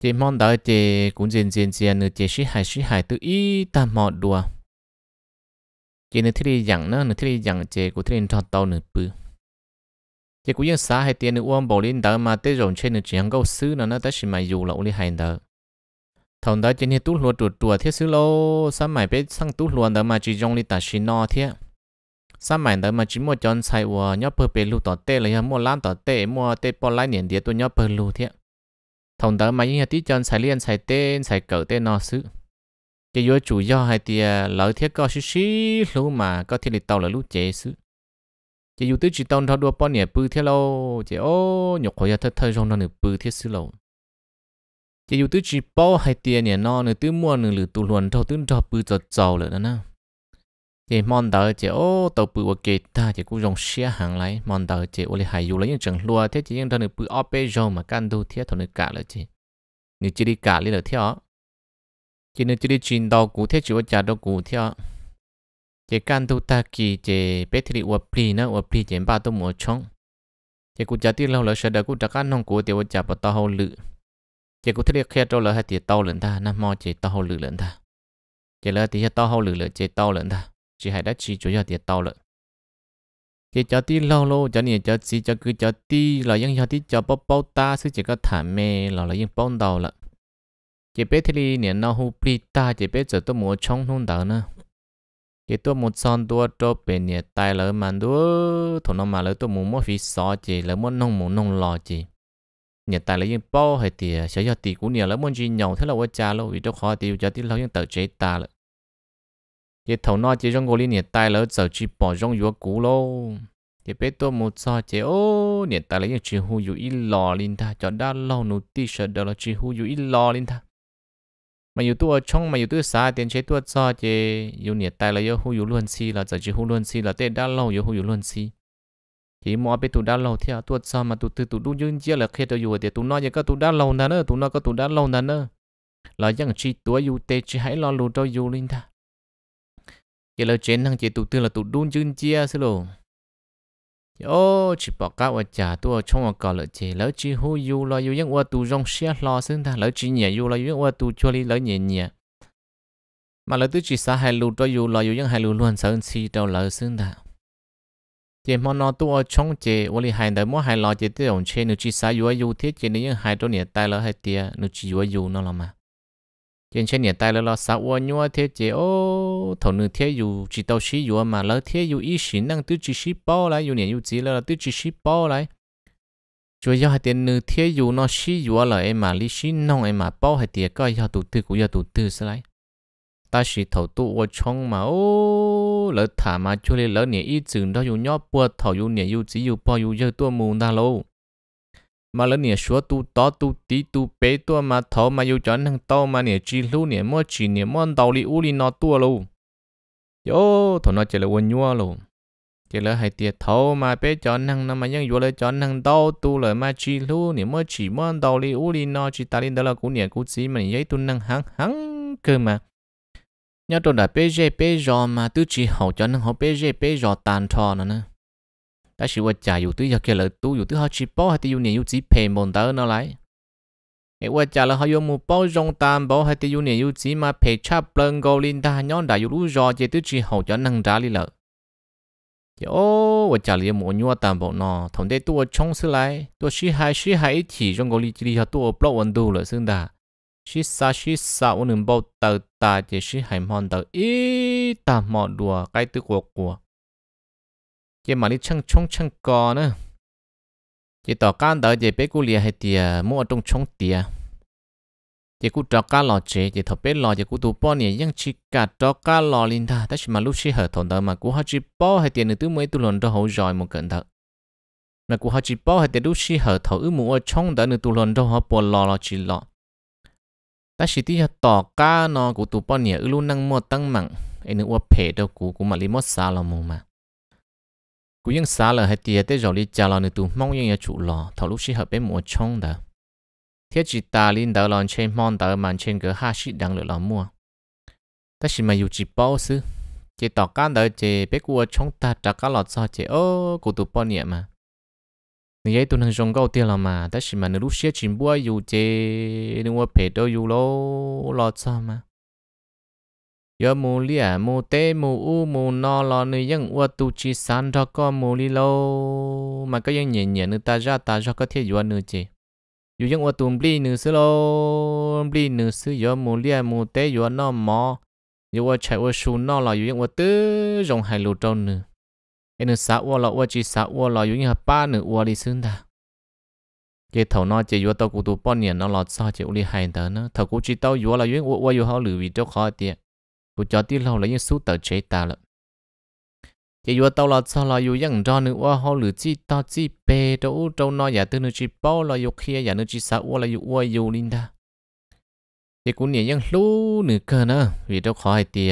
chỉ mong đợi chỉ cũng dần dần dần nửa chỉ sĩ hải sĩ hải tự ý ta mò đùa chỉ nên thiết đi dặn nữa nên thiết đi dặn chỉ của thiết đi thọ tàu nửa bự chỉ cũng yên xa hay tiền nửa uống bổ lên tờ mà tới rộng trên nửa chỉ hàng câu sứ nó nó tới xí mà dù lậu đi hành tờ thằng đó trên tu lúa chuột chuột thiết xứ lô, sao mày biết sang tu lúa đó mà chỉ dùng đi ta xin nó thiệt, sao mày đó mà chỉ mua chọn sai của nhóc bơ bê lu tỏ tê là mua lan tỏ tê mua tê bỏ lại niệm địa tôi nhóc bơ lu thiệt, thằng đó mà những tí chọn xài liên xài tê xài cỡ tê nó xứ chỉ vô chủ do hai tia lợi thiết có xí xí lu mà có thiết lịch tàu là lu chế xứ chỉ dù tới chỉ tông thao đua bỏ niệm bự thiết lâu chỉ ô nhục khỏi ra thật thơ trong nó nửa bư thiết xứ lâu chỉ dù tứ chỉ bao hay tiền nhỉ nó nữa tứ mua nữa lử tụ luận thâu tứ cho bự cho giàu lửa na, chỉ mòn tờ chỉ ô tàu bự của kệ ta chỉ cũng dùng xe hàng lấy mòn tờ chỉ ô lì hải dù lấy những trường lúa thế chỉ những thằng nữa bự óp bê rồi mà can đu thiết thằng nữa cả là chỉ nữa chỉ đi cả đi được theo chỉ nữa chỉ đi chín đầu cũ thiết chỉ có trả đầu cũ theo chỉ can đu ta kỳ chỉ bé thì đi uập nữa uập bì chỉ ba tôm một chong chỉ cụ trả tiền lâu là sợ đã cụ trả can nông cụ thì cũng trả bắt tao hậu lự chỉ cũng thấy khi trâu lỡ hay thì tàu lợn ta nam mò chỉ tàu lử lợn ta chỉ lỡ thì tàu hậu lử lợn chỉ tàu lợn ta chỉ hai đã chỉ chủ yếu thì tàu lợn chỉ cho tí lâu lâu cho nên cho chỉ cho cứ cho tí là những cho tí cho bao bao ta sẽ chỉ có thả mê là là những bao đầu lợn chỉ biết thì nè nó hú bì ta chỉ biết giờ tôi muốn trong nung đầu nữa chỉ tôi muốn son tôi cho bên nè tai lỡ mà tôi thằng nó mà lỡ tôi muốn mua phí xó chỉ lỡ muốn nông muốn nông lo chỉ nhà ta lấy những bao hay thì sẽ cho tỷ của nhiều lắm muốn gì nhậu thế là quá cha luôn vì đâu khó tiêu cho tí lâu những tờ chế ta lợ cái thầu nó chỉ trong gối nhà ta lỡ giờ chỉ bỏ trong vua cũ luôn. thì bé tôi một sao chế ô nhà ta lấy những chỉ hu dụ ít lò linh ta cho đã lâu nụ tí sợ đó là chỉ hu dụ ít lò linh ta mà dù tôi trong mà dù tôi xa tiền chế tôi cho chế dù nhà ta lấy hu dụ luôn si là giờ chỉ hu luôn si là tết đã lâu dù hu dụ luôn si chỉ mua bé tụ đã lâu theo tuột sao mà tụ từ tụ đun dương chia là khi tụ vừa thì tụ nói có tụ đã lâu nè nữa tụ nói có tụ đã lâu nè nữa là chẳng chỉ tụ dù tê chỉ hãy lo lù cho dù linh ta chỉ là trên thằng chỉ tụ tư là tụ đun dương chia xí lù ô chỉ bỏ cá và trả ở trong ở cỏ lợi chỉ lỡ chỉ hú dù lo dù những qua tụ rong xe lo xứng ta lỡ chỉ nhẹ dù lo những qua tụ cho đi lỡ nhẹ nhẹ mà lỡ tư chỉ xa hai lù cho dù lo dù những hai lù luôn sơn chi đâu lỡ xứng ta chỉ mong nó tu chống chế vô lý hai đời mỗi hai lo chế tiêu ổn chế nữ chỉ sa yếu yếu thiết chế nếu hai đồ nhiệt tai lỡ hai tia nữ chỉ yếu yếu nó là mà trên chế nhiệt tai lỡ lo sa yếu nhua thiết chế ô thầu nữ thiết yếu chỉ tàu sĩ yếu mà lỡ thiết yếu ý sĩ năng tư chỉ sĩ bao lại yếu nhiệt yếu chỉ lỡ tư chỉ sĩ bao lại chủ yếu hai tiền nữ thiết yếu nó sĩ yếu lỡ em mà lý sĩ nông em mà bao hai tia coi yếu tụ tư cũng yếu tụ tư sẽ lại ta sĩ thầu tu ở chống mà ô lỡ thả mà cho lỡ nè ít chừng đó dù nhó bùa thảo dù nè dù chỉ dù bao dù giờ tua mù ta lô mà lỡ nè xóa tu tó tu tí tu bế tua mà thảo mà dù chọn thằng tàu mà nè chỉ lưu nè mua chỉ nè mua tàu li u li nó tua lô yo thằng nó chỉ là quên nhua lô chỉ là hai tiệt thảo mà bế chọn thằng nó mà nhưng dù lỡ chọn thằng tao tu lỡ mà chỉ lưu nè mua chỉ mua tàu li u li nó chỉ ta lên đó là cú nè cú chỉ mà nè giấy tu năng hăng hăng cơ mà nhớ trộn đã bê dê bê giò mà tứ chỉ hậu cho nên họ bê dê bê giò tàn trò nữa nè ta chỉ vật trả dù tứ giờ kia là tú dù tứ họ chỉ bỏ hay tiêu niệm dù chỉ phe mồn tớ nó lại hệ vật trả là họ dùng một bao rong tàn bỏ hay tiêu niệm dù chỉ mà phe chắp lên gò lên ta nhớ đã dù lú giờ chỉ tứ chỉ hậu cho năng trả đi lợi thì ô qua trả liền một nhua tàn bỏ nó thằng đây tôi trông xứ lại tôi sĩ hai sĩ hai chỉ trong gò li chỉ là tôi bỏ vận đủ lợi xưng đà shi sa shi sa un un bao tờ ta chỉ shi hải mòn tờ ý ta mò đùa cái tư của của chỉ mà đi chăng chong chăng cò nữa chỉ tỏ can tờ chỉ bé cú lìa hay tìa mua trong chong tìa chỉ cú trọ cá lò chế chỉ thọ bé lò chỉ cú tụ bò nè ยัง chỉ cả trọ cá lò linh ta ta chỉ mà lúc shi hở thon tờ mà cú họ chỉ bò hai tiền nữa tứ mới tụ lòn đó hậu rồi một cận thật mà cú họ chỉ bò hay tiền lúc shi hở thọ ư mua trong tờ nữa tụ lòn đó họ bò lò lò chỉ lọ ta chỉ tí tỏ cá nó của tụ bọn nhỉ luôn năng mua tăng mặn ấy nữa phê đâu của của mà lấy mất xa là mù mà cú những xa là hai tia tới rồi đi chào là nữa tụ mong những nhà chủ lò thảo lúc chỉ hợp bên mua chong đó thiết chỉ ta liên đầu lòng trên mong đó màn trên cửa ha sĩ đang lựa lò mua ta chỉ mà dù chỉ bao sư chỉ tỏ cá đó chỉ bé của chong ta trả cá lọt cho chỉ ô của tụ bọn nhỉ mà 你 ấy tôi đang dùng câu tiền là mà ta chỉ mà nó lúc xưa chỉ bua yêu chê đừng có phải đâu yêu lo lo sao mà giờ mua lia mua té mua u mua no lo nữ dân ua tu chi san cho con mua li lô mà cái dân nhẹ nhẹ nữ ta ra ta ra cái thể yêu nữ chê dù dân ua tu bli nữ xí lô bli nữ xí giờ mua lia mua té yêu no mò yêu ua chạy ua su no là yêu dân ua tứ dùng hai lù trâu nữ cái nữa sáu vua lọ vua chỉ sáu vua lọ yếu như hả ba nữa uo đi xưng ta cái thầu nó chỉ uo tàu cụ tụ bao nhiêu nó lọt sao chế uli hai tờ nó thầu cụ chỉ tàu uo là yếu uo uo yếu họ lử vì chỗ khó tiệt cụ cho tí lâu là những số tờ chế ta lận chế uo tàu lọt sao là yếu những cho nữa uo họ lử chỉ tàu chỉ bê đâu đâu nó giả tư nữa chỉ bao là yếu kia giả nữa chỉ sáu uo là yếu uo yếu linh ta thì vẫn nhẹ ยัง lú nửa cơ nữa vì đâu khỏi thì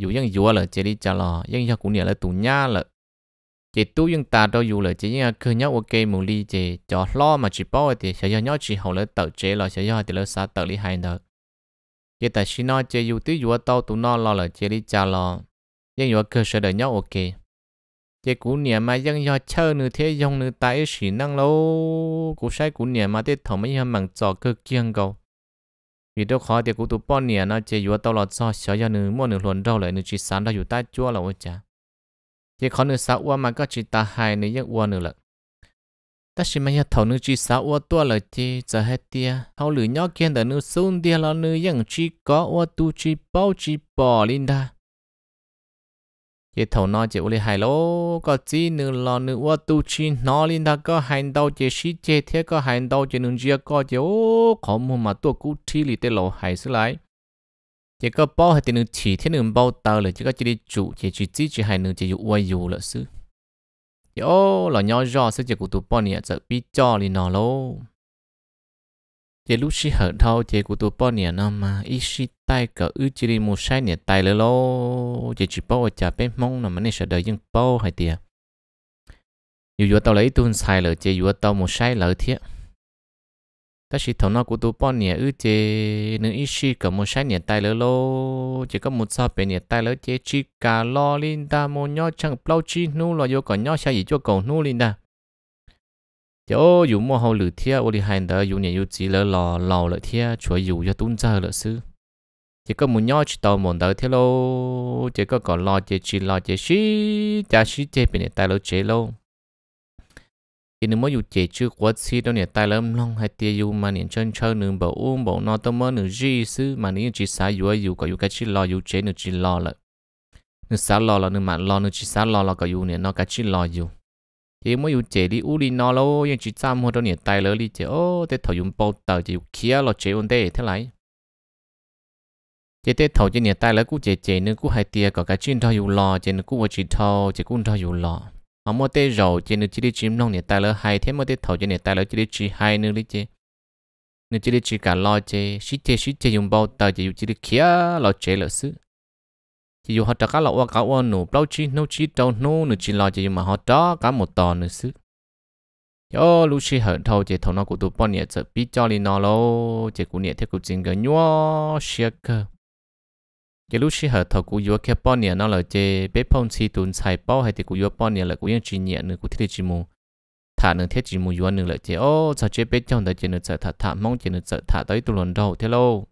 dù ยัง dùa là chỉ đi chả lò ยัง cho cũng nhẹ là tù nha lận chỉ tu yung ta đâu dù là chỉ những cơ nhau ok mù li chỉ cho lo mà chỉ bao thì sẽ do nhau chỉ học lỡ tự chế là sẽ do thì lỡ xa tự lý hai nữa chỉ tại xin nó chỉ dù tí dù tao tụ nó lo là chỉ đi cha lo nhưng dù cơ sẽ đợi nhau ok chỉ cũ niệm mà dân do chơi nữa thế dùng nữa tại sĩ năng lâu cú sai cũ niệm mà thế thầu mấy hầm bằng trò cơ kiêng cầu vì đâu khó thì cú tụ bao niệm nó chỉ dù tao lo cho sẽ do nữa mua nữa luận đâu lại nữa chỉ sáng ra dù ta chua là ôi cha chỉ khó nữa sáu uo mà có chỉ ta hai nữa giấc uo nữa lận ta chỉ mấy thầu nữa chỉ sáu uo tua là chỉ giờ hết tia hậu lử nhóc kia đã nữa xuống tia là nữa giấc chỉ có uo tu chỉ bao chỉ bỏ linda chỉ thầu nó chỉ uli hai lô có chỉ nữa là nữa uo tu chỉ nó linda có hai đầu chỉ sĩ chế thế có hai đầu chỉ nữa chỉ có chỉ ô khó mua mà tua cú thi lì tê lộ hai xứ lại chỉ có bao hay tiền nữa chỉ thiên đường bao tàu là chỉ có chỉ đi chủ chỉ chỉ chỉ chỉ hay nữa chỉ dụ quay dụ là sư chỉ là nhau do sư chỉ của tụi bao này sẽ bị cho đi nọ lô chỉ lúc xí hở thâu chỉ của tụi bao này nó mà ít xí tay cỡ ư chỉ đi một sai này tay lơ lô chỉ chỉ bao chả bên mông là mình sẽ đợi những bao hay tiền dù dù tao lấy tuần sai là chỉ dù tao một sai lợi thiệt ta chỉ thầu nó cũng tụ bọn nhẹ ư ừ, chế nữ ít xí cả một sáng nhẹ tay lỡ lô chỉ có một sao bề nhẹ tay lỡ chế chỉ cả lo linh ta một nhó chẳng bao chi nu lo vô còn nhó xa gì cho cầu nu linh ta chỗ dù mua hậu lử thia ô đi hành đó dù nhẹ dù chỉ lỡ lò lò lỡ thia chúa dù cho tuôn ra lỡ sư chỉ có một nhó chỉ tàu mòn đó thế lô chỉ có còn lo chế chỉ lo chế xí cha xí chế bề nhẹ tay lỡ chế lô thì nếu mới dù chế chứ quá xí đâu nè tai lắm long hay tia dù mà chân chơi nương bảo uống bảo nó tao mới nửa gì xứ mà chỉ xả dù dù có dù cái chỉ lo chế nửa chỉ lo lại nửa xả lo là nửa mà lo nửa chỉ xả lo là có dù nè nó cái chỉ lo dù thì mới dù chế đi u đi nó lâu nhưng chỉ chăm hơn đâu nè tai lỡ đi chế ô tê thầu dùng bao tờ chỉ kia lo chế ổn tê thế lại chế tê thầu chế nè tai lỡ cú chế chế nửa cú hay tia có cái chuyện thầu dù lo chế nửa cú chỉ thầu chế cú thầu dù lo họ mua tê rầu trên nước chỉ đi chim nông nhà ta lỡ hay thế mua tê thầu trên nhà ta lỡ chỉ đi chỉ hay nữa đi chứ nước chỉ đi chỉ cả lo chứ xí chê xí chê dùng bao tờ chỉ dùng chỉ đi kia lo chê lỡ xứ chỉ dùng họ trả cá lọ qua cá qua nụ bao chi nấu chi đâu nô nước chỉ lo chỉ dùng mà họ đó cá một tờ nữa xứ yo lúc chỉ hận thầu chỉ thầu nó cũng tụi bao nhà sợ bị cho đi nó lo chỉ cũng nhà theo cũng chính cái nhua share cơ cái lúc xí hở thầu của vua kia bao nhiêu nó là chơi bé phong chi tuần xài bao hay thì của vua bao nhiêu là của những chuyện nhẹ nữa của thiết chỉ mù thả nữa thiết chỉ mù vua nữa là chế ô sao chế bé trong đời chế nữa sợ thả thả mong chế nữa sợ thả tới tu lần đầu thế lô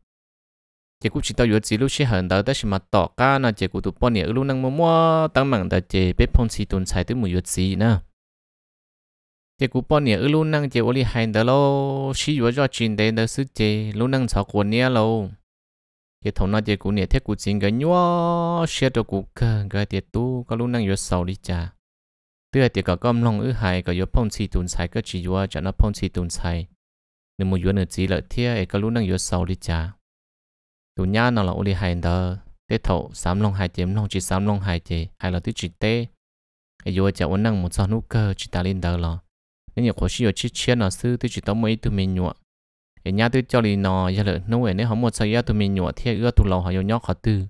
chế cũng chỉ tao vua chỉ lúc xí hở đó đó chỉ mà tỏ ca nó chỉ của tụ bao nhiêu lúc năng mua mua tăng mảng đời chế bé phong chi tuần xài tới mù vua gì nè chỉ cũng bao nhiêu lúc năng chơi ô li hai đó lâu xí vua cho chuyện đấy đó sức chế lúc năng sao quên nhé lâu giờ thầu nó giờ cũng nè thiết cũng chính cái nhua xe cho cũng cái tiệt tu có lúc năng yếu sầu đi cha tức là tiền cả con lòng ư hại cả yếu phong chi tồn sai cái chỉ yếu cho nó phong chi tồn sai nếu muốn yếu nữa chỉ là thiết cái lúc năng yếu sầu đi cha tu nhá nó là ưu đi hại đó tế thầu sám long hại chém long chỉ sám long hại chê hại là thứ chỉ tế cái yếu cho uốn năng một sao nút cơ chỉ ta lên đó là nên nhiều khó chịu chỉ chia nó sư thứ chỉ tao mấy tụi mình nhua cái nhà tôi cho lì nọ giờ lỡ nấu ấy không một sao tôi mình nhọ thiệt ưa tôi lầu họ yêu nhóc họ tư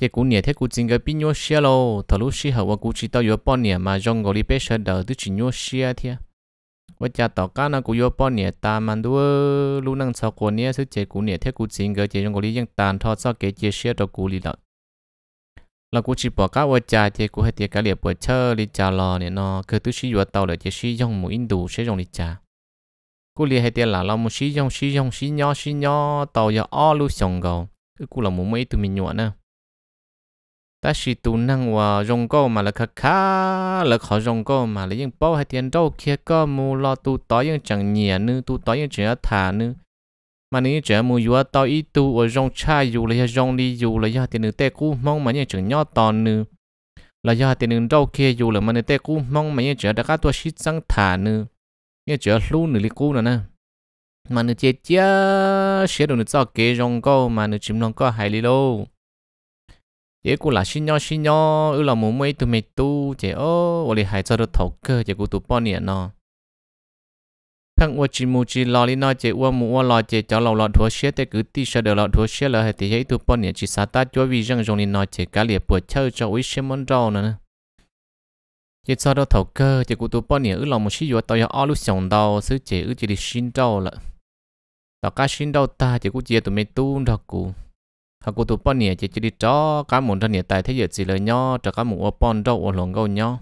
thế cú nhẹ thế cú chính cái pin nhọ xia lô thằng lúc xia hậu cú chỉ tao yêu bao nhẹ mà trong gọi đi bé sợ đầu tôi chỉ nhọ xe thiệt và cha tao cá nó cú yêu bao nhẹ ta mà đua lúc năng sau cú nhẹ thứ chế cú nhẹ thế cú chính cái chế trong gọi đi dân tàn thọ sau cái chế xe đó cú lì lợn là cú chỉ bỏ cá vào cha thì cú hay tiệt cái liệp bỏ chơi đi cha lò này nó cứ thứ xí vào tàu lại chỉ xí trong mũi đủ sẽ trong đi cha cú liền hai tiền là làm một xí dòng xí dòng xí nhỏ xí nhỏ tàu giờ o lu sòng gầu cứ cô là một mấy tụi mi nhọ nè ta xí tu năng và rong cô mà là khá khá là khó rong cô mà là những bao hai tiền đâu kia có mu lo tu tao những chẳng nhẹ nữa tu tao những chẳng thả nữa mà nếu trẻ mua vừa tao ít tu ở rong cha dù là rong đi dù là do tiền nữ tê cú mong mà những chẳng nhỏ to nữa là do tiền nữ đâu kia dù là mà nữ tê cú mong mà những chẳng đã cá tu xít sang thả nữa 也只要路你哩过了呢。mà nó chết chết sẽ được nó cho kế rong co mà nó chìm lòng co hại đi lâu chế cô là xin nhau xin nhau ư là mù mấy tụi mày tu chế ô ô lì hại cho được thầu cơ chế cô tụi bao nhiêu à nó thằng ô chỉ mù chỉ lo đi nó chế ô mù ô lo chế cho lâu lo thua xe tế cứ tí sợ được lo thua xe là hết thì hết tụi bao nhiêu chỉ sát ta cho vì răng rong đi nó chế cá liệp bữa chơi cho uý xem món rau nữa chỉ sau đó thầu cơ chỉ cụ tụ bao nhiêu lòng một xí vừa tao giờ ao lúc sòng đầu xứ chỉ ứ chỉ đi xin đâu lợ tao cá xin đâu ta chỉ cụ chia tụi mày tu đâu cụ họ cụ tụ bao nhiêu chỉ chỉ đi cho cá muốn thân nhiệt tại thế giờ chỉ lời nhau cho cá muốn ở bao đâu ở lòng gâu nhau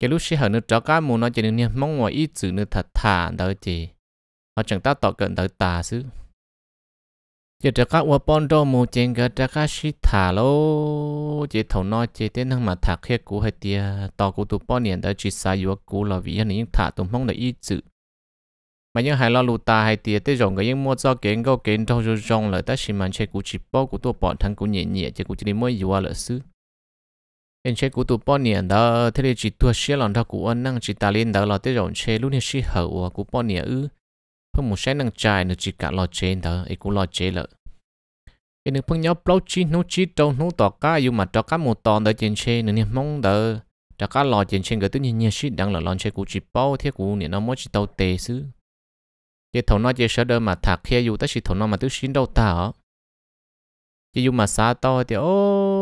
chỉ lúc xí hở nữa cho cá muốn nó chỉ nên mong ngoài ít chữ nữa thật thà đó chỉ họ chẳng ta tỏ cận tới ta xứ giờ chắc các vợ bọn đồ mù chén cái chắc các sĩ thả lô chỉ thấu nói chỉ đến thằng mà thả kia cú hay tia tao cú tụ bọn niệm đã chỉ sai vừa cú là vì anh những thả tụm mong là ít chữ mà những hai lo lụt ta hay tia tới rồng cái những mua cho kiến có kiến trong rồi rong là ta xí mà chơi cú chỉ bao cú tụ bọn thằng cú nhẹ nhẹ chỉ cũ chỉ mới vừa là xứ anh chơi cú tụ bọn niệm đó thế thì chỉ tua xí lòng thằng cú anh năng chỉ ta lên đó là tới rồng chơi luôn thì xí hậu cũ bọn niệm ư พมใช้นังใจนึกจิกะรอเจนเถอะไอ้กูรอเจเลยไอ้นึกเพิ่งย้อปลอกจีนู้จีตรงนู้ต่อก้าอยู่มาต่อก้าหมดตอนเดอเจนเชนเนี่ยมองเดอต่อก้ารอเจนเชนก็ตื่นเงียชิดดังหล่อลอนเชกูจีเป้าเทียกูเนี่ยน้องมอจิตเอาเตซื้อเจ้าถนนเจ้าเสดมาถักเคียอยู่แต่สิถนนมาตื้อชินเดาตาอ๋อจะอยู่มาซาต่อเดี๋ยวโอ้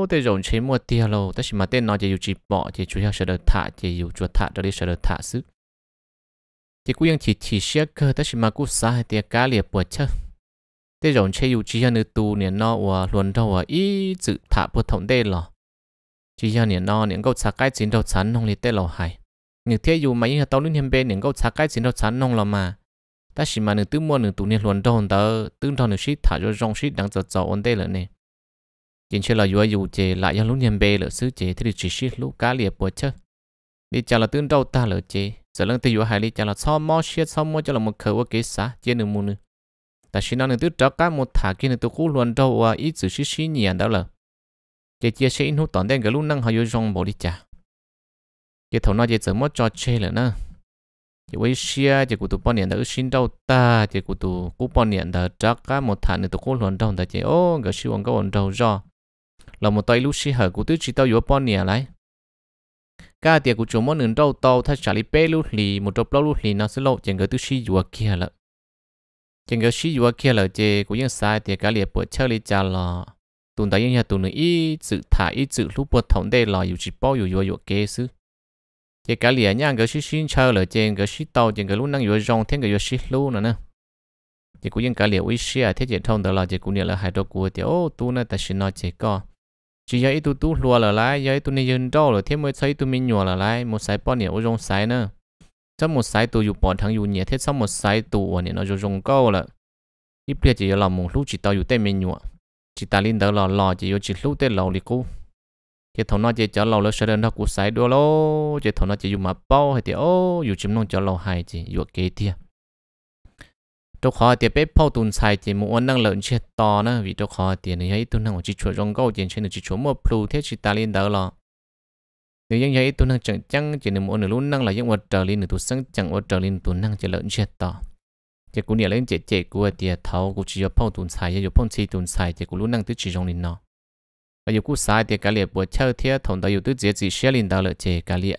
แต่รองเชมัวเตียโลแต่สิมาเต้นนอจะอยู่จีบบ่อจะช่วยเสดถะจะอยู่จัวถะจะได้เสดถะซื้อ thì cũng yên chỉ chỉ xe cơ tất cả mà cũng xa hay tiệt cá liệt bột chứ để rồi chơi yêu chỉ hơn tu nè nó và luận đâu và ý dự thả bột thống đây lò chỉ hơn nè nó nè câu xa cái chiến đấu chán nông liệt tê lò hay những thế yêu mà yên tao luôn hiểm bên nè câu xa cái chiến đấu chán nông lò mà ta chỉ mà nửa tu mua nửa tu nè luận đâu tớ tương đương nửa shit thả cho rong shit đang giật giật ổn đây lận nè chính chơi là yêu yêu chế lại yên luôn hiểm bên lỡ xứ chế thì chỉ shit lúc cá liệt bột chứ đi chào là tương đâu ta lỡ chế giờ lần tiêu hải lý cho là sao mò xiết sao mò cho là một khẩu kế xã chế được mù nữa ta xin nói từ trước cả một thả kia tôi cũng luôn đâu và ít sự xí xí nhỉ đó là chế chia sẻ hút tòn đen cái lũ năng họ yêu rong bỏ đi chả chế thầu nó chế giờ mò cho chế là nữa chế với xia chế của tụi bọn nhện đã xin đâu ta chế của tụi cũng bọn nhện đã trước cả một thả nữa tôi cũng luôn đâu ta chế ô cái siêu ông cái ông đâu rồi là một tay lũ xí hở của tôi chỉ tao yêu bọn nhện lại cả tiệc của chúng món nướng rau tàu thay trả lấy bê lúc lì một trộp lâu lúc lì nó sẽ lộ chẳng gỡ tư suy dùa kia lợ chẳng gỡ suy dùa kia lợ chê cũng những sai tiệc cả liệt bữa chơi lý trả lọ tụi ta những nhà tụi nữ ý sự thả ý sự lúc bữa thống đề lọ dù chỉ bao dù dùa dùa kê sư chỉ cả liệt nhang gỡ suy xin chơi lợ chê gỡ suy tàu chẳng gỡ lúc năng dùa rong thêm gỡ dùa suy lưu nữa nè chỉ của những cả liệt uy xia thế chỉ thông đó là chỉ cũng nhà là hai đôi của thì ô tụi nó ta xin nói chỉ có chỉ giờ tu tu lùa là lại giờ tu nên dân đâu rồi thế mới thấy tu mình nhỏ là lại một sai bao nhiêu ô rong sai nữa trong một sai tu dùng bọn thằng dùng nhẹ thế xong một sai tu ở nè nó dùng rong câu là ít biết chỉ là một lúc chỉ tao dùng tên mình nhỏ chỉ ta linh đó là lò chỉ dùng chỉ lúc tên lò đi cú chỉ thằng nó chỉ cho lò lỡ sợ đơn nó cú sai đua lô chỉ thằng nó chỉ dùng mà bao hay thì ô dùng chim nong cho lò hay chỉ dùng kế thiệt chỗ khó thì bé phao tồn xài thì muốn năng lượng chết to nữa vì chỗ khó thì này ấy tôi năng chỉ chuột rong gấu tiền trên được chỉ chuột mua plu thế chỉ ta lên đó lo nếu như vậy tôi năng chẳng chẳng chỉ nên muốn nửa luôn năng là những vật trở lên nửa tôi sáng chẳng vật trở lên tôi năng chỉ lớn chết to chỉ cũng nhớ lên chế chế của thì thầu cũng chỉ cho phao tồn xài cho phong chỉ tồn xài chỉ cũng luôn năng tới chỉ rong lên nó và dù cú sai thì cả liệt buổi chơi thế thằng đó dù tới dễ gì xe lên đó là chế cả liệt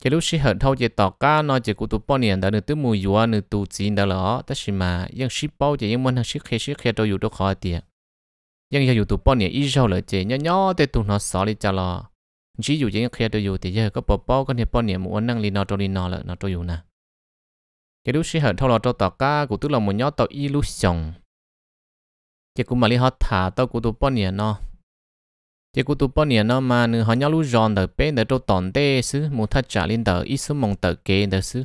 chỉ lúc xí hận thâu chỉ tỏ cá nó chỉ cụ tụ bao nhiêu đã nửa tứ mùi dùa nửa tụ chín đã lỏ tất xí mà nhưng xí bao chỉ nhưng muốn hàng xí khe xí khe đâu dù đâu khó tiệt nhưng giờ dù tụ bao nhiêu ít sau lợi chỉ nhỏ nhỏ để tụ nó xỏ đi cho lò chỉ dù chỉ khe đâu dù thì giờ có bao bao có thể bao nhiêu muốn năng li nó đâu li nó lợi nó đâu dù nè cái lúc xí hận thâu lò cho tỏ cá cụ tụ là một nhỏ tàu illusion chỉ cũng mà li họ thả tao cụ tụ bao nhiêu nó chỉ cụ tụ bao nhiêu nó mà nửa họ nhau lúc giòn tờ bé tờ trâu tòn tê xứ muốn thắt trả linh tờ ít số mong tờ kế tờ xứ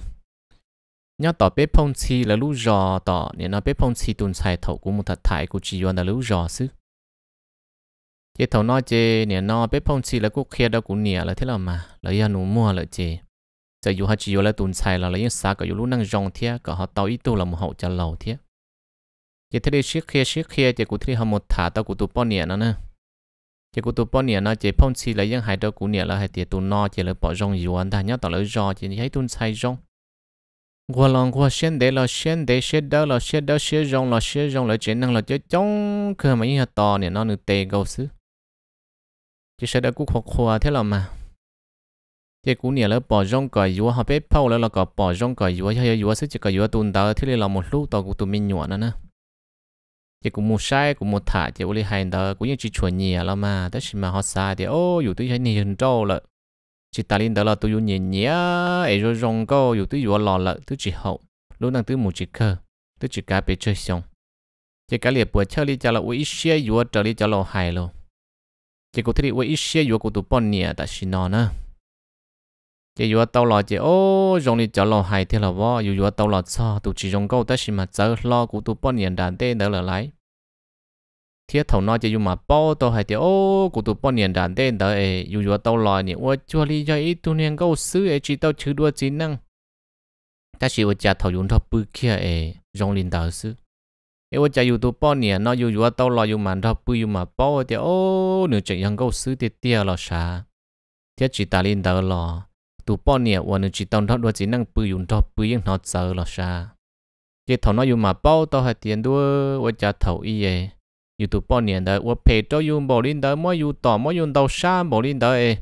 nhau tỏ bé phong chi là lũ giò tỏ nên nó bé phong chi tuần xài thầu của một thật thải của chỉ giòn là lúc giò xứ chỉ thầu nói chê nên nó bé phong chi là quốc kia đâu cũng nhẹ là thế nào mà là do nụ mua là chê giờ dù họ chỉ là tuần xài là lấy xa cả dù lúc năng rong thế cả họ tàu ít tu là một hậu trả lầu thế chỉ thế đi xiết kia xiết kia chỉ cụ thế họ một thả tao cụ tụ bao nhiêu nó nè chỉ cụ tụ bao nhiêu nó chỉ phong chi lấy những hai đầu cụ nè là hai tiệt tụ no chỉ là bỏ rong dù anh ta nhớ tao lấy rong chỉ thấy tụn sai rong qua lòng qua xuyên để là xuyên để xuyên đó là xuyên đó xuyên rong là xuyên rong là chuyện năng là chơi chống cơ mà những hạt to nè nó được tê gấu xứ chỉ sợ đó cũng khó khóa thế là mà chỉ cụ nè là bỏ rong cởi dù họ biết phao là là có bỏ rong cởi dù hay dù xứ chỉ cởi dù tụn tao thế là một lúc tao cụ tụ mình nhọn nữa nè chỉ cũng một sai cũng một thả chỉ uli hành đó cũng như à, chỉ chuẩn nhỉ là mà tất nhiên mà họ sai thì ô dù tôi thấy nhìn trâu lợ chỉ ta lên đó là tôi dùng nhìn nhỉ ấy rồi rong câu dù tôi dùng lò lợ tôi chỉ hậu lúc năng tôi một chỉ khờ tôi chỉ cá bị chơi xong chỉ cá liệp bữa chơi đi cho là uý xe dù trở đi cho là hài luôn chỉ có thể ui xe dù của tụi bọn nhỉ tại sao nó chỉ vừa tàu lò chỉ ô dùng đi chở lò hay thế là vợ dù vừa tàu lò sao tụ chỉ dùng câu tới xí mà chở lò của tụ bọn nhận đàn tê đỡ lại thiết thầu nó chỉ dùng mà bao tàu hay thì ô của tụ bọn nhận đàn tê đỡ ấy dù vừa tàu lò nhỉ ô chua đi cho ít tụ niên câu xứ ấy e chỉ tàu chữ đua chỉ năng ta chỉ ô chả thầu dùng thọ bự kia ấy e, dùng liền đỡ xứ ấy e ô chả dù tụ bọn nhận nó dù vừa tàu lò dùng mà thọ bự dùng mà bao thì ô nửa chuyện dùng câu xứ thì tia là sa thiết chỉ ta linh đỡ lò tụ bao nhiêu วัน chỉ tông thọ đôi chỉ năng bự dùng thọ bự yên nó sợ là sa chỉ thọ nó dùng mà bao tao hay tiền đua với thầu y ye dù bao nhiêu đó với cho dùng bảo linh đó mỗi dù tỏ mỗi dùng đầu sa bảo linh đó ấy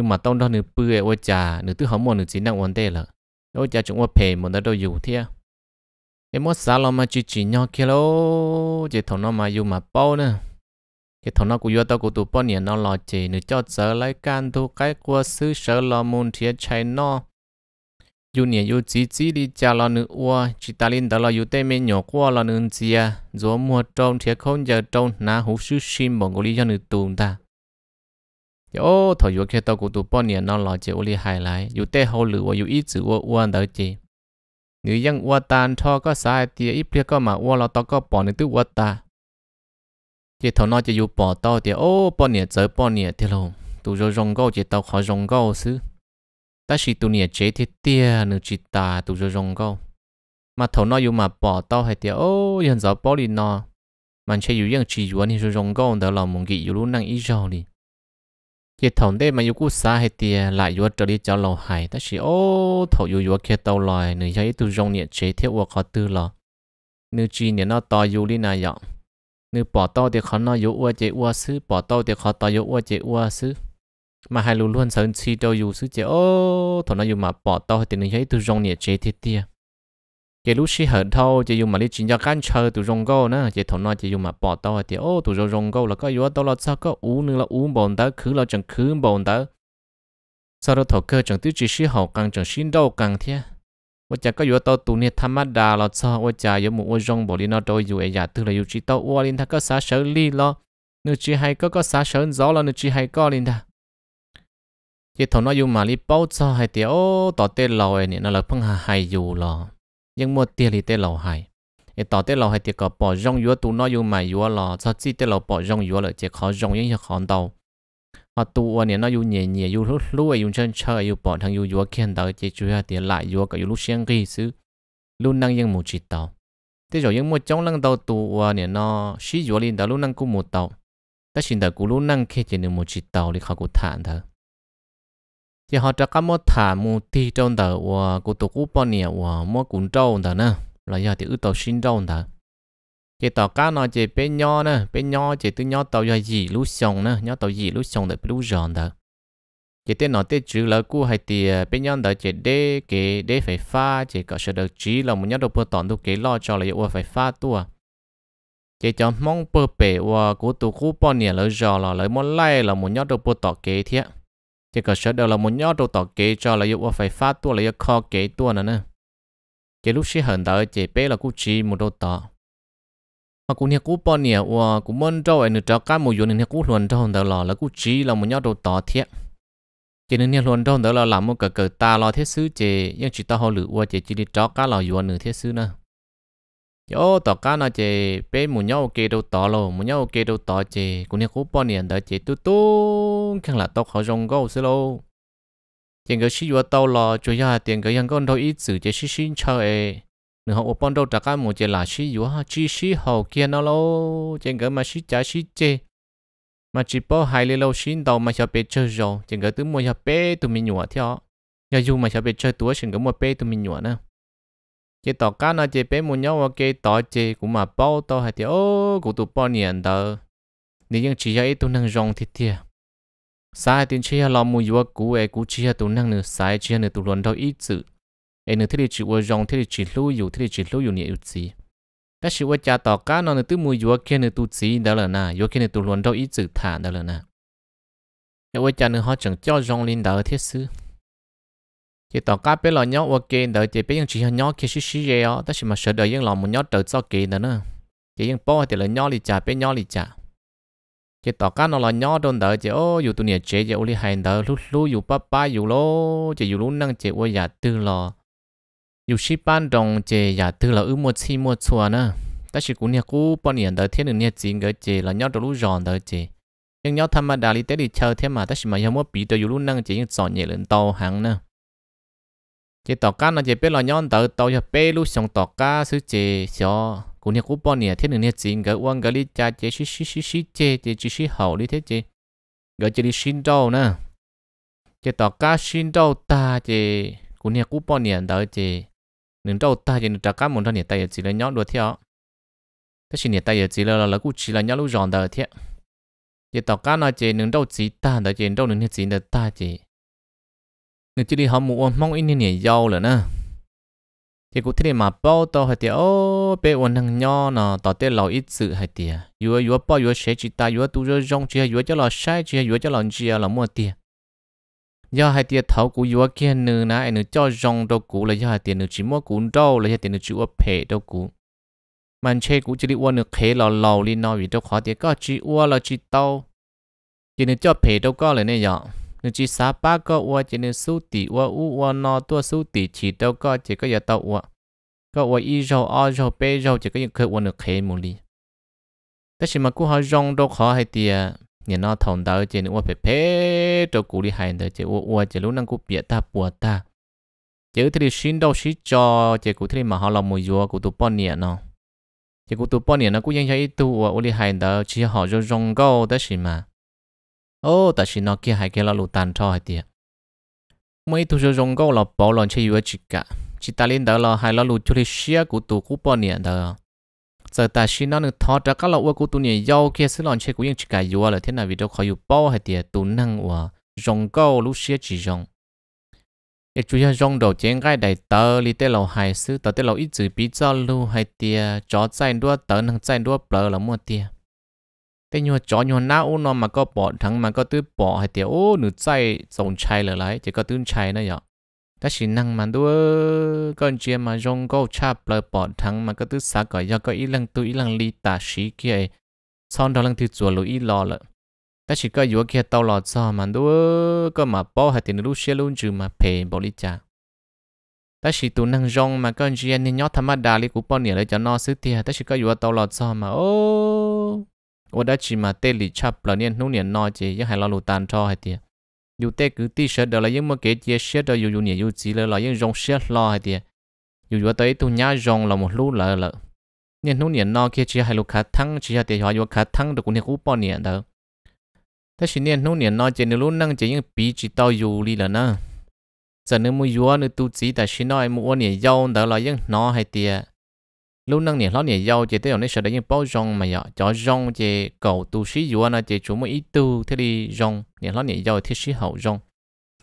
mà tông thọ nửa bự với cha nửa thứ hỏng một nửa vấn đề là đôi cha chúng với phe một đó đâu dù thế em mất xa lo mà chỉ chỉ nhau chỉ thọ nó mà dùng mà bao nữa thì thằng nó cũng vô tao cũng tụ bao nhiêu nó lo chỉ nữa cho sợ lấy can thu cái qua xứ sợ lo muốn thiệt chạy nó dù nhiều dù chỉ chỉ đi cha lo nữa qua chỉ ta linh đó là dù tên mình nhỏ qua lo nữa gì à rồi mua trông thiệt không giờ trông na hú xứ sim bọn cô cho nữa tụm ta dạ, ô thằng vô kia tao cũng tụ bao nhiêu nó lo chỉ ô li hài lại dù tên hậu lửa dù ít chữ ô ô đỡ chỉ nếu ยัง ô tan cho có sai thì ít biết có mà ô lo tao có bỏ nữa tự ô ta chỉ thầu nó chỉ u bỏ tao thì ô bỏ nhẹ tới bỏ nhẹ thì luôn tụ rồi rong gâu chỉ tao khỏi rong gâu xứ ta chỉ tụ nhẹ chế thì tia nữa chỉ ta tụ rồi rong gấu mà thầu nó u mà bỏ tao hay thì ô hiện giờ bỏ đi nó Mà chỉ u yên chỉ u anh rồi rong gấu đó là muốn gì dù luôn năng ý rồi đi chỉ thầu đây mà u cú xa hay thì lại u trở đi cho lâu hay ta chỉ ô thầu u dù kia tao lại nữa chỉ tụ rong nhẹ chế thì u khó tư lo nữa chỉ nhẹ nó to u đi nà vậy nếu bỏ tao thì khó nó yếu ua chế ua sư bỏ tao thì khó tao yếu ua chế ua sư mà hai luôn luôn sơn chi đâu yếu sư chế ô thằng nó yếu mà bỏ tao thì nên thấy tụi rong nhẹ chế thiệt tia chế lúc xí hở thâu chế yếu mà đi chính cho can chờ tụi rong gâu nè chế thằng nó chế yếu mà bỏ tao thì ô tụi rong rong gâu là có yếu tao là sao có uống nữa là uống bồn tao khứ là chẳng khứ bồn tao sau đó thầu cơ chẳng tiêu chỉ xí hậu càng chẳng xin đâu càng thiệt ว่าจะก็อยู่ตัวตูเนี่ยธรรมดาเราชอบว่าจะอยู่หมู่ว่าจงบอกลีนอโดยอยู่เอียตัวเลยอยู่จีโตว่าลินทักก็สาเฉลี่ล้อนึกจีให้ก็ก็สาเฉลี่ย้อแล้วนึกจีให้ก็ลินทักยี่ถอนอยู่มาลีเป้าชอบให้เตียวต่อเต้นเราเอเนี่ยนั่นเราเพิ่งหาให้อยู่ล้อยังหมดเตียลีเต้นเราให้ไอต่อเต้นเราให้เตียก็ปอจงอยู่ตัวน้อยอยู่มาอยู่ล้อชอบจีเต้นเราปอจงอยู่เลยเจ้าเขาจงยังจะขอนเตา họ tu ở nè nó yêu nhẹ nhẹ yêu lúc lúc yêu chân chơi yêu bỏ thằng yêu yêu kiện đó chỉ chủ yếu tiền lại yêu có yêu lúc xiang cái sự lúc năng yên một chỉ tàu thế rồi những một trong lăng tàu tu ở nè nó xí yêu linh đó lúc năng cũng một tàu ta xin đó cũng lúc năng khi chỉ nên một chỉ tàu thì họ cũng thản thở. thì họ cho các mốt thả một tí trong đó của tụ cú bỏ nhiêu của mốt cũng trâu đó nè là giờ thì ước tàu xin trâu đó chỉ tàu cá nó chỉ bé nhỏ nè bé nhỏ chỉ từ nhỏ tàu gì lú sông nè nhỏ tàu gì lú sông để lú giòn đó chỉ tên nó tên chữ là cú hay thì bé nhỏ đó chỉ đế kế đế phải pha chỉ có sự được chỉ là một nhóm đồ bơ tòn tu kế lo cho là yêu phải pha tua chỉ cho mong bơ bể và cú tu cú bò nè lỡ giò là lỡ món lai là một nhóm đồ bơ tỏ kế thiệt chỉ có sự được là một nhóm đồ tỏ kế cho là yêu phải pha tua là yêu kho kế tua nữa nè chỉ lúc xí hận đó chỉ bé là cú chỉ một đồ tỏ mà cũng như cũ bao nè, và cũng muốn cho anh được cá một dụng nhà cũ luôn cho hồn đó là là cũng chỉ là một nhau đầu tỏ thiệt chỉ nên nhà luôn cho hồn đó là làm một cái cái ta lo thiết xứ chị nhưng chỉ ta họ lựa và chỉ chỉ đi cho cá là dụng nữa thiết xứ nữa yo tỏ cá nó chị bé một nhau kê đầu tỏ lo một nhau kê đầu tỏ chị cũng như cũ bao nè, đó chị tu tu khi là tao khó dùng gấu xí lo tiền cái xí vừa tao lo chủ yếu tiền cái yang con thôi ít sự chị xí xin chơi nữa họ bọn đâu trả cái một chế là xí yếu ha chỉ xí hậu kia nó lâu trên cái mà xí trả xí chê mà chỉ bỏ hai lê lâu xí đầu mà cho bé chơi rồi chỉ cái thứ mua cho bé tụi mình nhụa theo nhà dù mà cho bé chơi tuổi chỉ cái mua bé tụi mình nhụa nữa chế tỏ cá nó chế bé mua nhau ok tỏ chế cũng mà bao tỏ hay thì ô cũng tụi bao niệm đó nếu như chỉ cho ít tụi năng rong thì thiệt sai tiền chia là mua yếu cũ ấy cũ chia tụi năng nữa sai chia nữa tụi luôn đâu ít sự em nữa thế thì chỉ vừa rong thế thì chỉ lưu dù thế thì chỉ lưu dù nhẹ ít gì các sự vừa cha tỏ cá nó nữa tư mùi đó là na vừa kia nữa tu luôn đâu ít sự thả đó là na nếu vừa cha nữa họ chẳng cho rong lên sư chỉ tỏ cá bé lo nhau vừa kia đó chỉ chỉ nhau kia xí xí vậy đó sự mà sợ đời những lòng một đầu sau kia đó nữa chỉ những bao thì là nhau lì chả bé nhau lì chả chỉ nó là nhỏ đồn đỡ chỉ ô tụi nhẹ chế chỉ ô hành đỡ lúc lúc dù ba ba dù lô chỉ dù năng chỉ ô giả tư lo 有些班同这也都了莫吃莫错呢，但是姑娘姑半年的天人年几个这了鸟都路上的这，像鸟他妈大理得里秋天嘛，但是嘛要么比的有路能这用早年人到行呢。这大家呢这别了鸟到到要别路上大家是这小姑娘姑半年天人年几个往个里家这是是是是这这只是好哩这这，个这里新到呢，这大家新到大这姑娘姑半年到这。nên trâu ta thì trả cá muốn ra nhiệt tay chỉ là nhỏ đùa theo thế xin nhiệt tay chỉ là là cũng chỉ là nhỏ lúc giòn đời thế chỉ tàu cá nói chỉ nên trâu chỉ ta đời chỉ trâu nên chỉ đời ta chỉ nên chỉ đi học mua mong in nên nhảy giàu rồi nè thì cũng thế mà bao tàu hay tiệt ô bé uốn thằng nhóc nè tàu tiệt lâu ít sự hay tiệt vừa vừa bao vừa sẽ chỉ ta vừa tu rồi rong chỉ vừa cho lão sai chỉ vừa cho lão chỉ là mua tiệt do hai tiệt thấu cú yếu kia nư na anh nữ cho rong đâu cú là do hai tiệt nữ chỉ mua cú đâu là do tiệt nữ chịu uo hệ đâu cú mình chơi cú chỉ đi uo nữ khé lò lò đi nói vì đâu khó tiệt, có chỉ uo là chỉ tao chỉ nữ cho hệ đâu có là nè nhở nữ chỉ sa ba có uo chỉ nữ su tỷ uo u uo no tua su tỷ chỉ đâu có chỉ có giờ tao uo có uo y rau o rau b rau chỉ có những khơi uo nữ khé mù li. Tất nhiên mà cú họ rong đâu khó hai tiền nhà nó thòng tới trên nó phải phê cho cụ đi hành tới chế ua ua chế lúc năng cụ biết ta bùa ta chế thì đi xin đâu xin cho chế cụ thì mà họ làm mùi rùa cụ tụ bọn nhẹ nó chế cụ tụ bọn nhẹ nó cho ít tu ua ua đi hành tới chỉ họ cho rong câu đó xí mà ô ta xí nó kia hay kia là lụt tàn cho hay tiệt mấy tu cho rong câu là bỏ lon chơi ua chỉ cả chỉ ta lên tới là hai là lụt cho đi xia cụ tụ cụ bọn nhẹ tới giờ ta xin nó được thọ ra các lậu của tụi này giàu kia xứ lòn chơi của những chỉ cả yếu là thế nào vì video khỏi yếu bao hay tiền tụi năng của rong câu lúc xía chỉ rong ít chú ý rong đầu chén cái đại tờ li tê lầu hai xứ tờ tê lầu ít chữ bí cho lu hay tiền chó chạy đua tờ năng chạy đua bờ là mua tiền thế nhưng mà chó nhua na u nó mà có bỏ thằng mà có tư bỏ hay tiền ô nữ chạy dòng chạy lại chỉ có tư chạy nữa vậy ถ้าฉินังมันด้วย ก็เจียมาจงก็ชาเปลปอดทั้งมันก็ตื้อสาก่อยาก็อีหลังตุอีหลังลีตาชีเกียซ้อนดอลังที่จัวลุอีรอละแต่สิก็อยู่เกียตลอดซ้อมันด้วย ก็มาป้อให้ตินรู้เชื่อลุงจืมาเพย์บริจาแต่สิตุนังจงมันก็เจียนี่ยอธรรมดาลิกูป้อนเนี่ยเลยจะนอซื้อเตียแต่สิก็อยู่ตลอดซ้อมาโอ้ว่าได้ชิมาเตลิชาเปลเนี่ยนู่นเนี่ยนอเจียยังให้เราลุตานทอให้เตีย dù tê cứ tí sợ đó là những mà kể chia sẻ đó dù dù nhẹ dù chỉ là là những rong sẻ lo hay tiệt dù dù tới tu nhá rong là một lũ lợ lợ nên nút nhẹ no kia chỉ hai lú khá thăng chỉ hai tiệt họ dù khá thăng được cũng nhẹ cú bỏ nhẹ đó thế xin nên nút nhẹ no chỉ nên lú năng chỉ những bí chỉ tao dù li là nè. giờ nếu mua dù nữa tu chỉ tại chỉ nói mua nhẹ giàu đó là những nó hay tiệt lúc nâng nhẹ lót nhẹ dâu chỉ tới này sợ đấy những bao rong mà nhở, cho rong chỉ cầu tu sĩ dùa nó chỉ chủ một ít tu thế đi rong nhẹ lót nhẹ dâu thiết sĩ hậu rong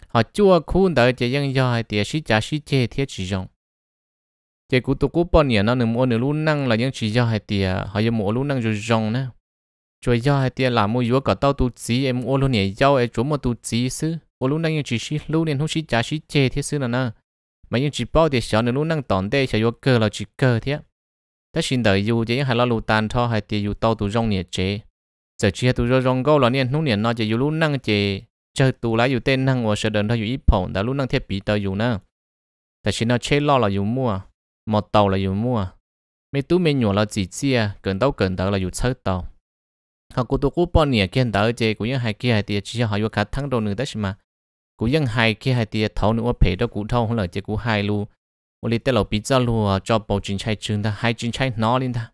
họ chua khuôn tới chỉ dân dâu hay tiệt sĩ trả sĩ chế thiết chỉ rong chỉ cú tu cú bao nhẹ nó nửa mua nửa lúc nâng là những chỉ dâu hay tiệt họ giờ mua lúc nâng rồi rong nè chuối dâu hay tiệt là mua dúa cả tao tu sĩ em mua lúc nhẹ dâu em chủ một tu sĩ sư ô lúc nâng những chỉ sĩ lúc nên không sĩ trả sĩ chế thiết sư là nè mà những chỉ bao tiệt sợ nửa lúc nâng tòn đây sợ vô cơ là chỉ cơ thiết แต่สิ่งเดียวจะยังให้เราลูตันท่อให้เตียวโตตัวรงเนี่ยเจจะเชียตัวรงก็เราเนี่ยนู่นเนี่ยนอจะอยู่ลู่นั่งเจเจอตัวแล้วอยู่เต้นนั่งวัวเสดินท่ออยู่อีผงแต่ลู่นั่งเทียบปีเตออยู่นะแต่สิ่งเราเช่ล่อเราอยู่มั่วหมดเตาเราอยู่มั่วไม่ตู้ไม่หนัวเราจีเจียเกินเต้าเกินเตาเราอยู่เชิดเตาเขากูตัวกูปอนเนี่ยเกินเตาเจกูยังให้เกี่ยให้เตียเชียหายุคัดทั้งโดนหนึ่งแต่ใช่ไหมกูยังให้เกี่ยให้เตียเท้าหนึ่งว่าเพดกูเท่าของเราเจกูให้ลู่我哩带老比较路 cho bảo chính chạy trường ta hai chính chạy nó lên ta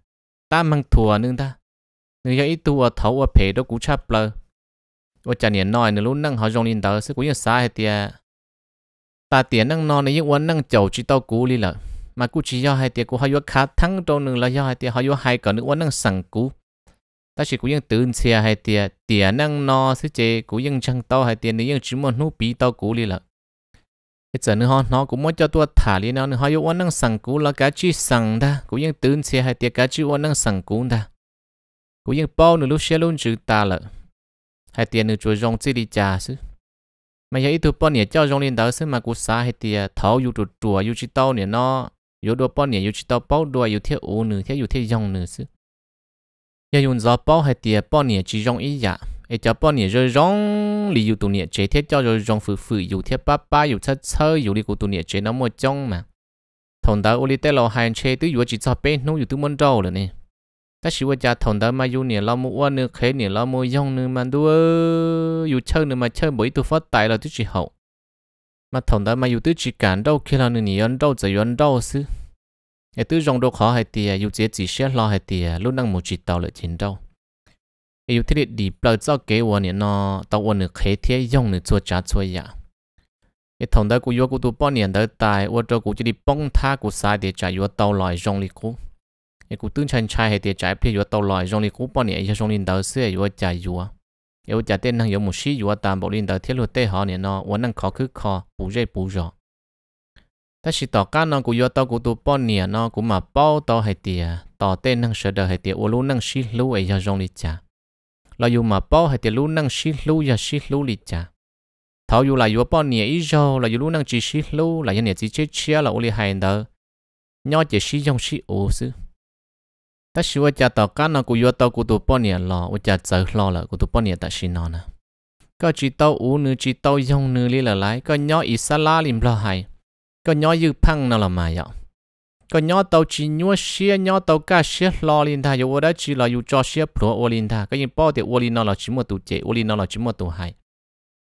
ta mang thua nương ta nương cho ít thua thấu ở phe đó cũng chắp lơ ở chả niệm nói nương lúc năng họ dùng lên đó sẽ cũng như sai tiệt ta tiệt năng nó này những uốn năng chầu chỉ tao cú đi lợ mà cú chỉ do hai tiệt cú họ vô khá thắng trong nương là do hai tiệt họ vô hai cỡ nương uốn cú ta chỉ cũng những tự hai tiệt tiệt năng nó sẽ chế cũng những chẳng tao hai tiệt nương những muốn nút bí tao cú đi lợ cái giờ nữa họ nó cũng muốn cho tôi thả đi nào nữa họ yêu năng sằng cú là cá chi sằng ta cũng như tướng xe hay tiệt cá chi ăn năng sằng cú ta cũng như bao nửa lúc xe luôn chữ ta lợ hay tiền nửa chuột rong chỉ đi trà chứ mà giờ ít tụi bao nhiêu cho rong lên đó xem mà cú xá hay tiệt tháo yêu chuột chùa yêu chỉ tao nè nó yêu đồ bao nhiêu yêu chỉ tao bao đồ yêu thiết ô nữa thiết yêu thiết rong nữa chứ giờ dùng gió bao hay tiệt bao nhiêu chỉ rong ít giả. Dạ để cho bọn nhỉ rồi rong lý dụ tụi nhỉ chế thiết cho rồi rong phử phử dụ thiết ba ba dụ chất sơ dụ đi của tụi nhỉ chế nó một trong mà thằng đó uli tê lo hai chế tứ dụ chỉ cho bên nó dụ tư môn trâu rồi nè ta chỉ qua cha thằng đó mà dụ nhỉ lo mua nữa khế nhỉ lo mua dòng nữa mà đua dụ chơi nữa mà chơi bởi tụi phát tài là tứ chỉ hậu mà thằng đó mà dụ tứ chỉ cản đâu khi là nữa nhỉ ăn đâu giờ ăn đâu xứ để tứ rong đô khó hay tiề dụ chế chỉ xét lo hay tiề lúc năng một chỉ tàu lại chiến đâu yêu thiết đi bờ cho kế vợ nè nó tao vợ nè khế thiết dùng nè chua chả cái thằng đó cũng yêu cũng tụ bao nhiêu đó tại vợ cũng chỉ đi bông tha cũng sai để chạy yêu tao lại dùng đi cũng cái cũng tương chân trai chạy phía yêu tao lại dùng đi cũng bao nhiêu yêu dùng đi đó sẽ yêu chạy yêu yêu một xí yêu tạm bảo đi đó thiết luật tê họ nó vợ năng khó cứ khó bù dễ bù rõ ta chỉ tỏ cá nó cũng do tao cũng bao nhiêu nó cũng mà bao tao hay tiệt tỏ tên năng sợ đời hay tiệt ô năng xí lú ấy cho rong đi là dù mà bao hay tiền lú năng xí lú ya xí lú lì cha thảo dù là dù bao nhẹ ý rồi là dù lú năng chỉ xí lú là dân nhẹ chỉ chết chia là ô lì hai đó nhau chỉ xí dòng xí ô xứ ta xí ô cha tàu cá nào cũng vô tàu cũng tụ bao nhẹ lò ô cha giờ lò là cũng tụ bao nhẹ ta shi nó nè có tàu ú nữa chỉ tàu dòng nữa lì là lái có nhau ít xa la lim lo hay có nhau dư phăng nào là mà vậy ก็ย่อเตาจีนัวเชียย่อเตากาเชียรอลินทาอยู่ว่าได้จีเราอยู่จอเชียผัวอลินทาก็ยังป้อเดียวอลินนอเราชิมวตุเจอลินนอเราชิมวตุไฮ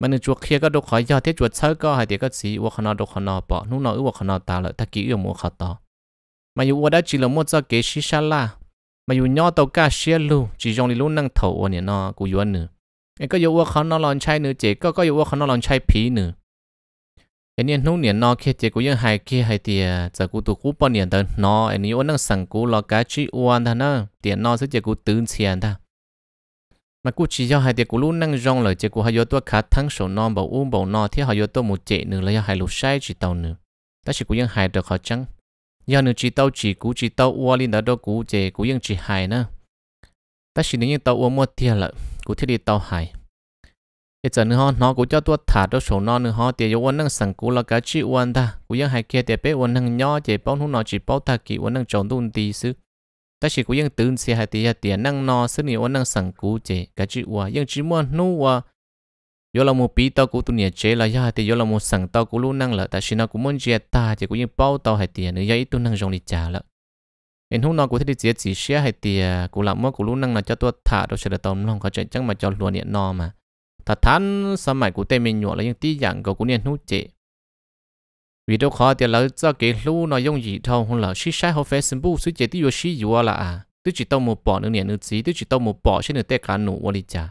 มันจวกเคียก็ดกขอยอดที่จวดเช้าก็ให้เดี๋ยวก็สีวัวขนอดกขนอปอนู่นนออือวัวขนอตาเลยตะกี้อือมัวขอต่อมาอยู่ว่าได้จีเรามัวจะเกชิชาลามาอยู่ย่อเตากาเชียลูจีจงลิลุนั่งเถาวันเนี่ยนอกูย้อนเนื้อไอ้ก็อยู่ว่าเขานอลอนใช้เนื้อเจก็ก็อยู่ว่าเขานอลอนใช้ผีเนื้อ anh em nông niên nó kia chỉ có những hai kia hai tiền giờ cũng tụ cú bao niên tần nó anh em năng sẵn cú lo cái chi uan thà nó tiền nó sẽ chỉ cú tứ tiền thà mà cú chỉ cho hai tiền cú luôn năng rong lời chỉ cú hai yếu tố khá thắng số non bảo uống bảo nó thì hai yếu tố một chế nữa là hai lục sai chỉ tàu nữa ta chỉ cũng những hai được họ chăng giờ nữa chỉ tàu chỉ cú chỉ tàu uan lên đó đó cú chế cũng những chỉ hai nữa ta chỉ như tàu uan một tiền lợ cú thiết đi tàu hai ít giờ nữa nó cũng cho tôi thả cho số nó nữa họ thì yêu năng sẵn cũ là cái chi uốn ta cũng vẫn hay kia thì bé uốn năng nhỏ chỉ bao nhiêu nó chỉ bao ta kỳ uốn năng tròn tuôn tí xứ ta chỉ cũng những tướng xe hai tí tiền năng nó xứ nhiều uốn năng sẵn cũ chỉ cái chi uốn nhưng chỉ muốn nu uốn yo là một bí tao cũng tu nhiệt chế là ya thì yo là một sẵn tao cũng luôn năng là ta chỉ nó cũng muốn chia ta chỉ cũng những bao tao hai tiền nữa ya ít tu năng rong đi trả là em hôm nào cũng thấy đi chỉ xe hai tiền cũng làm mất cũng luôn năng là cho tôi thả đôi sẽ là tao lòng có chuyện chẳng mà cho luôn điện nó mà ถ้าท่านสมัยกูเต็มหนวดแล้วยังตีอย่างก็กูเนี่ยนู้เจวิดีโอคอลเดี๋ยวเราจะเกลู่นอยงยีทองของเราชี้ใช้เขาเฟซบุ๊กสุดเจที่อยู่ชี้อยู่ละอ่ะตุจิตต้องมือปอนึงเนี่ยนึงสีตุจิตต้องมือปอเช่นนึงเตะการหนูวลิจา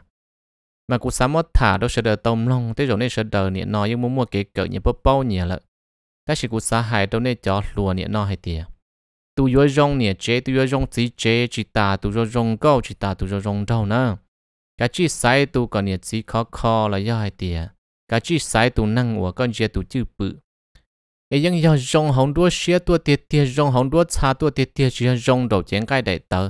มากูสามารถถ่าดเสดตมลงเตะจงเนี่ยเสดเนี่ยนอยังมัวมัวเกเกิดเนี่ยเป้าเป้าเนี่ยละแต่สิกูสาหายตรงเนี่ยจอหลัวเนี่ยนอให้เตียตุยยงเนี่ยเจตุยยงสีเจจิตาตุยยงก็จิตาตุยยงเท่านั้น cả chi sai tu còn nhiệt sĩ khó khó là do hai tiền cả chi sai tu năng của con chia tu bự ấy những do rong hồng đua xia tua tiệt tiệt rong hồng đua xa tua tiệt tiệt chia rong đầu chén cái đại tờ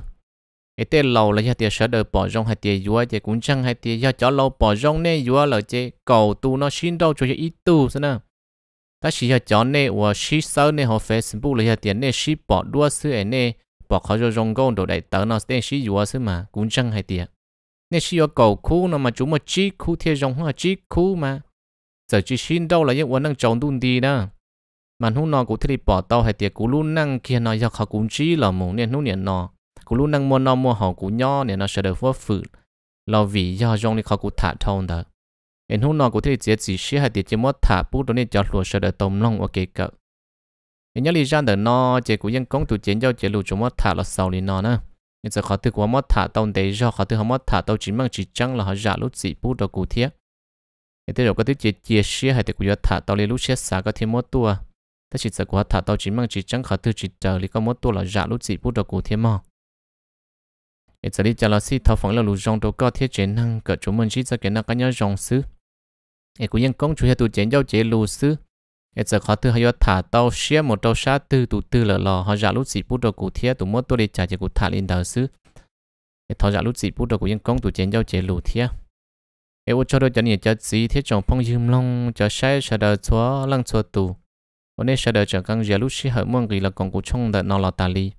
ấy tên lâu là do tiệt sợ bỏ rong hai tiệt vua chỉ cũng chẳng hai tiệt lâu bỏ rong nên vua là chỉ cầu tu nó xin đâu cho ít tu sao nè e ta chỉ cho chó nè xí sơ nè họ facebook là do tiệt nè xí bỏ đua xưa nè bỏ khó cho rong gông đầu đại tờ nó tên xí vua xưa mà cũng chẳng hai nên chỉ có cầu khu nó mà chúng mà chỉ khu thì rồng hoa chỉ khu mà giờ chỉ xin đâu là những vấn năng trồng đun đi đó mà hôm nọ cũng thấy bỏ tàu hay tiệt cũng luôn năng kia nói do họ cũng chỉ là mù nên hôm niệm nọ cũng luôn năng mua nọ mua họ cũng nho nên nó sẽ được phước phự là vì do rong thì họ cũng thả thông đó nên hôm nọ cũng thấy tiệt chỉ xí hay tiệt chỉ mất thả bút đó nên cho lúa sẽ được tôm long ở kề cỡ nên nhớ lý do đợt nọ chỉ cũng vẫn công tụ chiến cho chỉ luôn chúng mất thả là sau này nọ nữa nhưng giờ khó tư quá mất thả tàu để do khó tư họ mất thả tàu chỉ mang chỉ trăng là họ giả lúc dị bút đầu cụ thiết nhưng tới đầu có tư chia sẻ hay tới cụ thả tàu lấy lúc xe xả có thêm mất tua ta chỉ giờ của thả tàu chỉ mang chỉ trăng khó tư chỉ chờ lấy có mất tua là giả lúc dị bút đầu cụ thiết mà nhưng giờ đi chờ là si thảo phẳng là lùi rong đầu có thiết chế năng cỡ chúng mình chỉ giờ cái năng cá nhau rong xứ nhưng cũng nhân công chủ hệ tụ chế giao chế lùi xứ giờ giờ khó tư hay thả tàu xe một tàu sát tư tụ tư lờ lò họ giả lút gì bút đồ cụ thiết tụ mất tôi đi trả cho cụ thả lên đầu xứ để thọ giả lút gì bút đồ cụ nhân công tụ chén giao chế lù thiết để vô cho đôi chân nhỉ cho gì thiết chồng phong dìm long cho sai sợ đờ chúa lăng chúa tù ô nè sợ đờ chẳng căng giả lút xí hở mương gì là công cụ trông đợt nó là tà li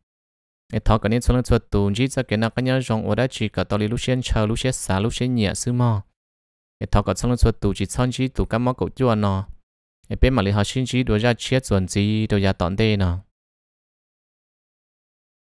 để thọ cái nét xuống lăng chúa tù chỉ cho cái nào cái nhau rong ô đã chỉ cả tàu li lúc xén chờ lúc xén xả lúc xén nhẹ xứ mò để thọ cái xuống lăng chúa tù chỉ son chỉ tụ các món cụ chúa nó bên mà lý học sinh chỉ đồ ra chết chuẩn gì đồ ra tận đây nè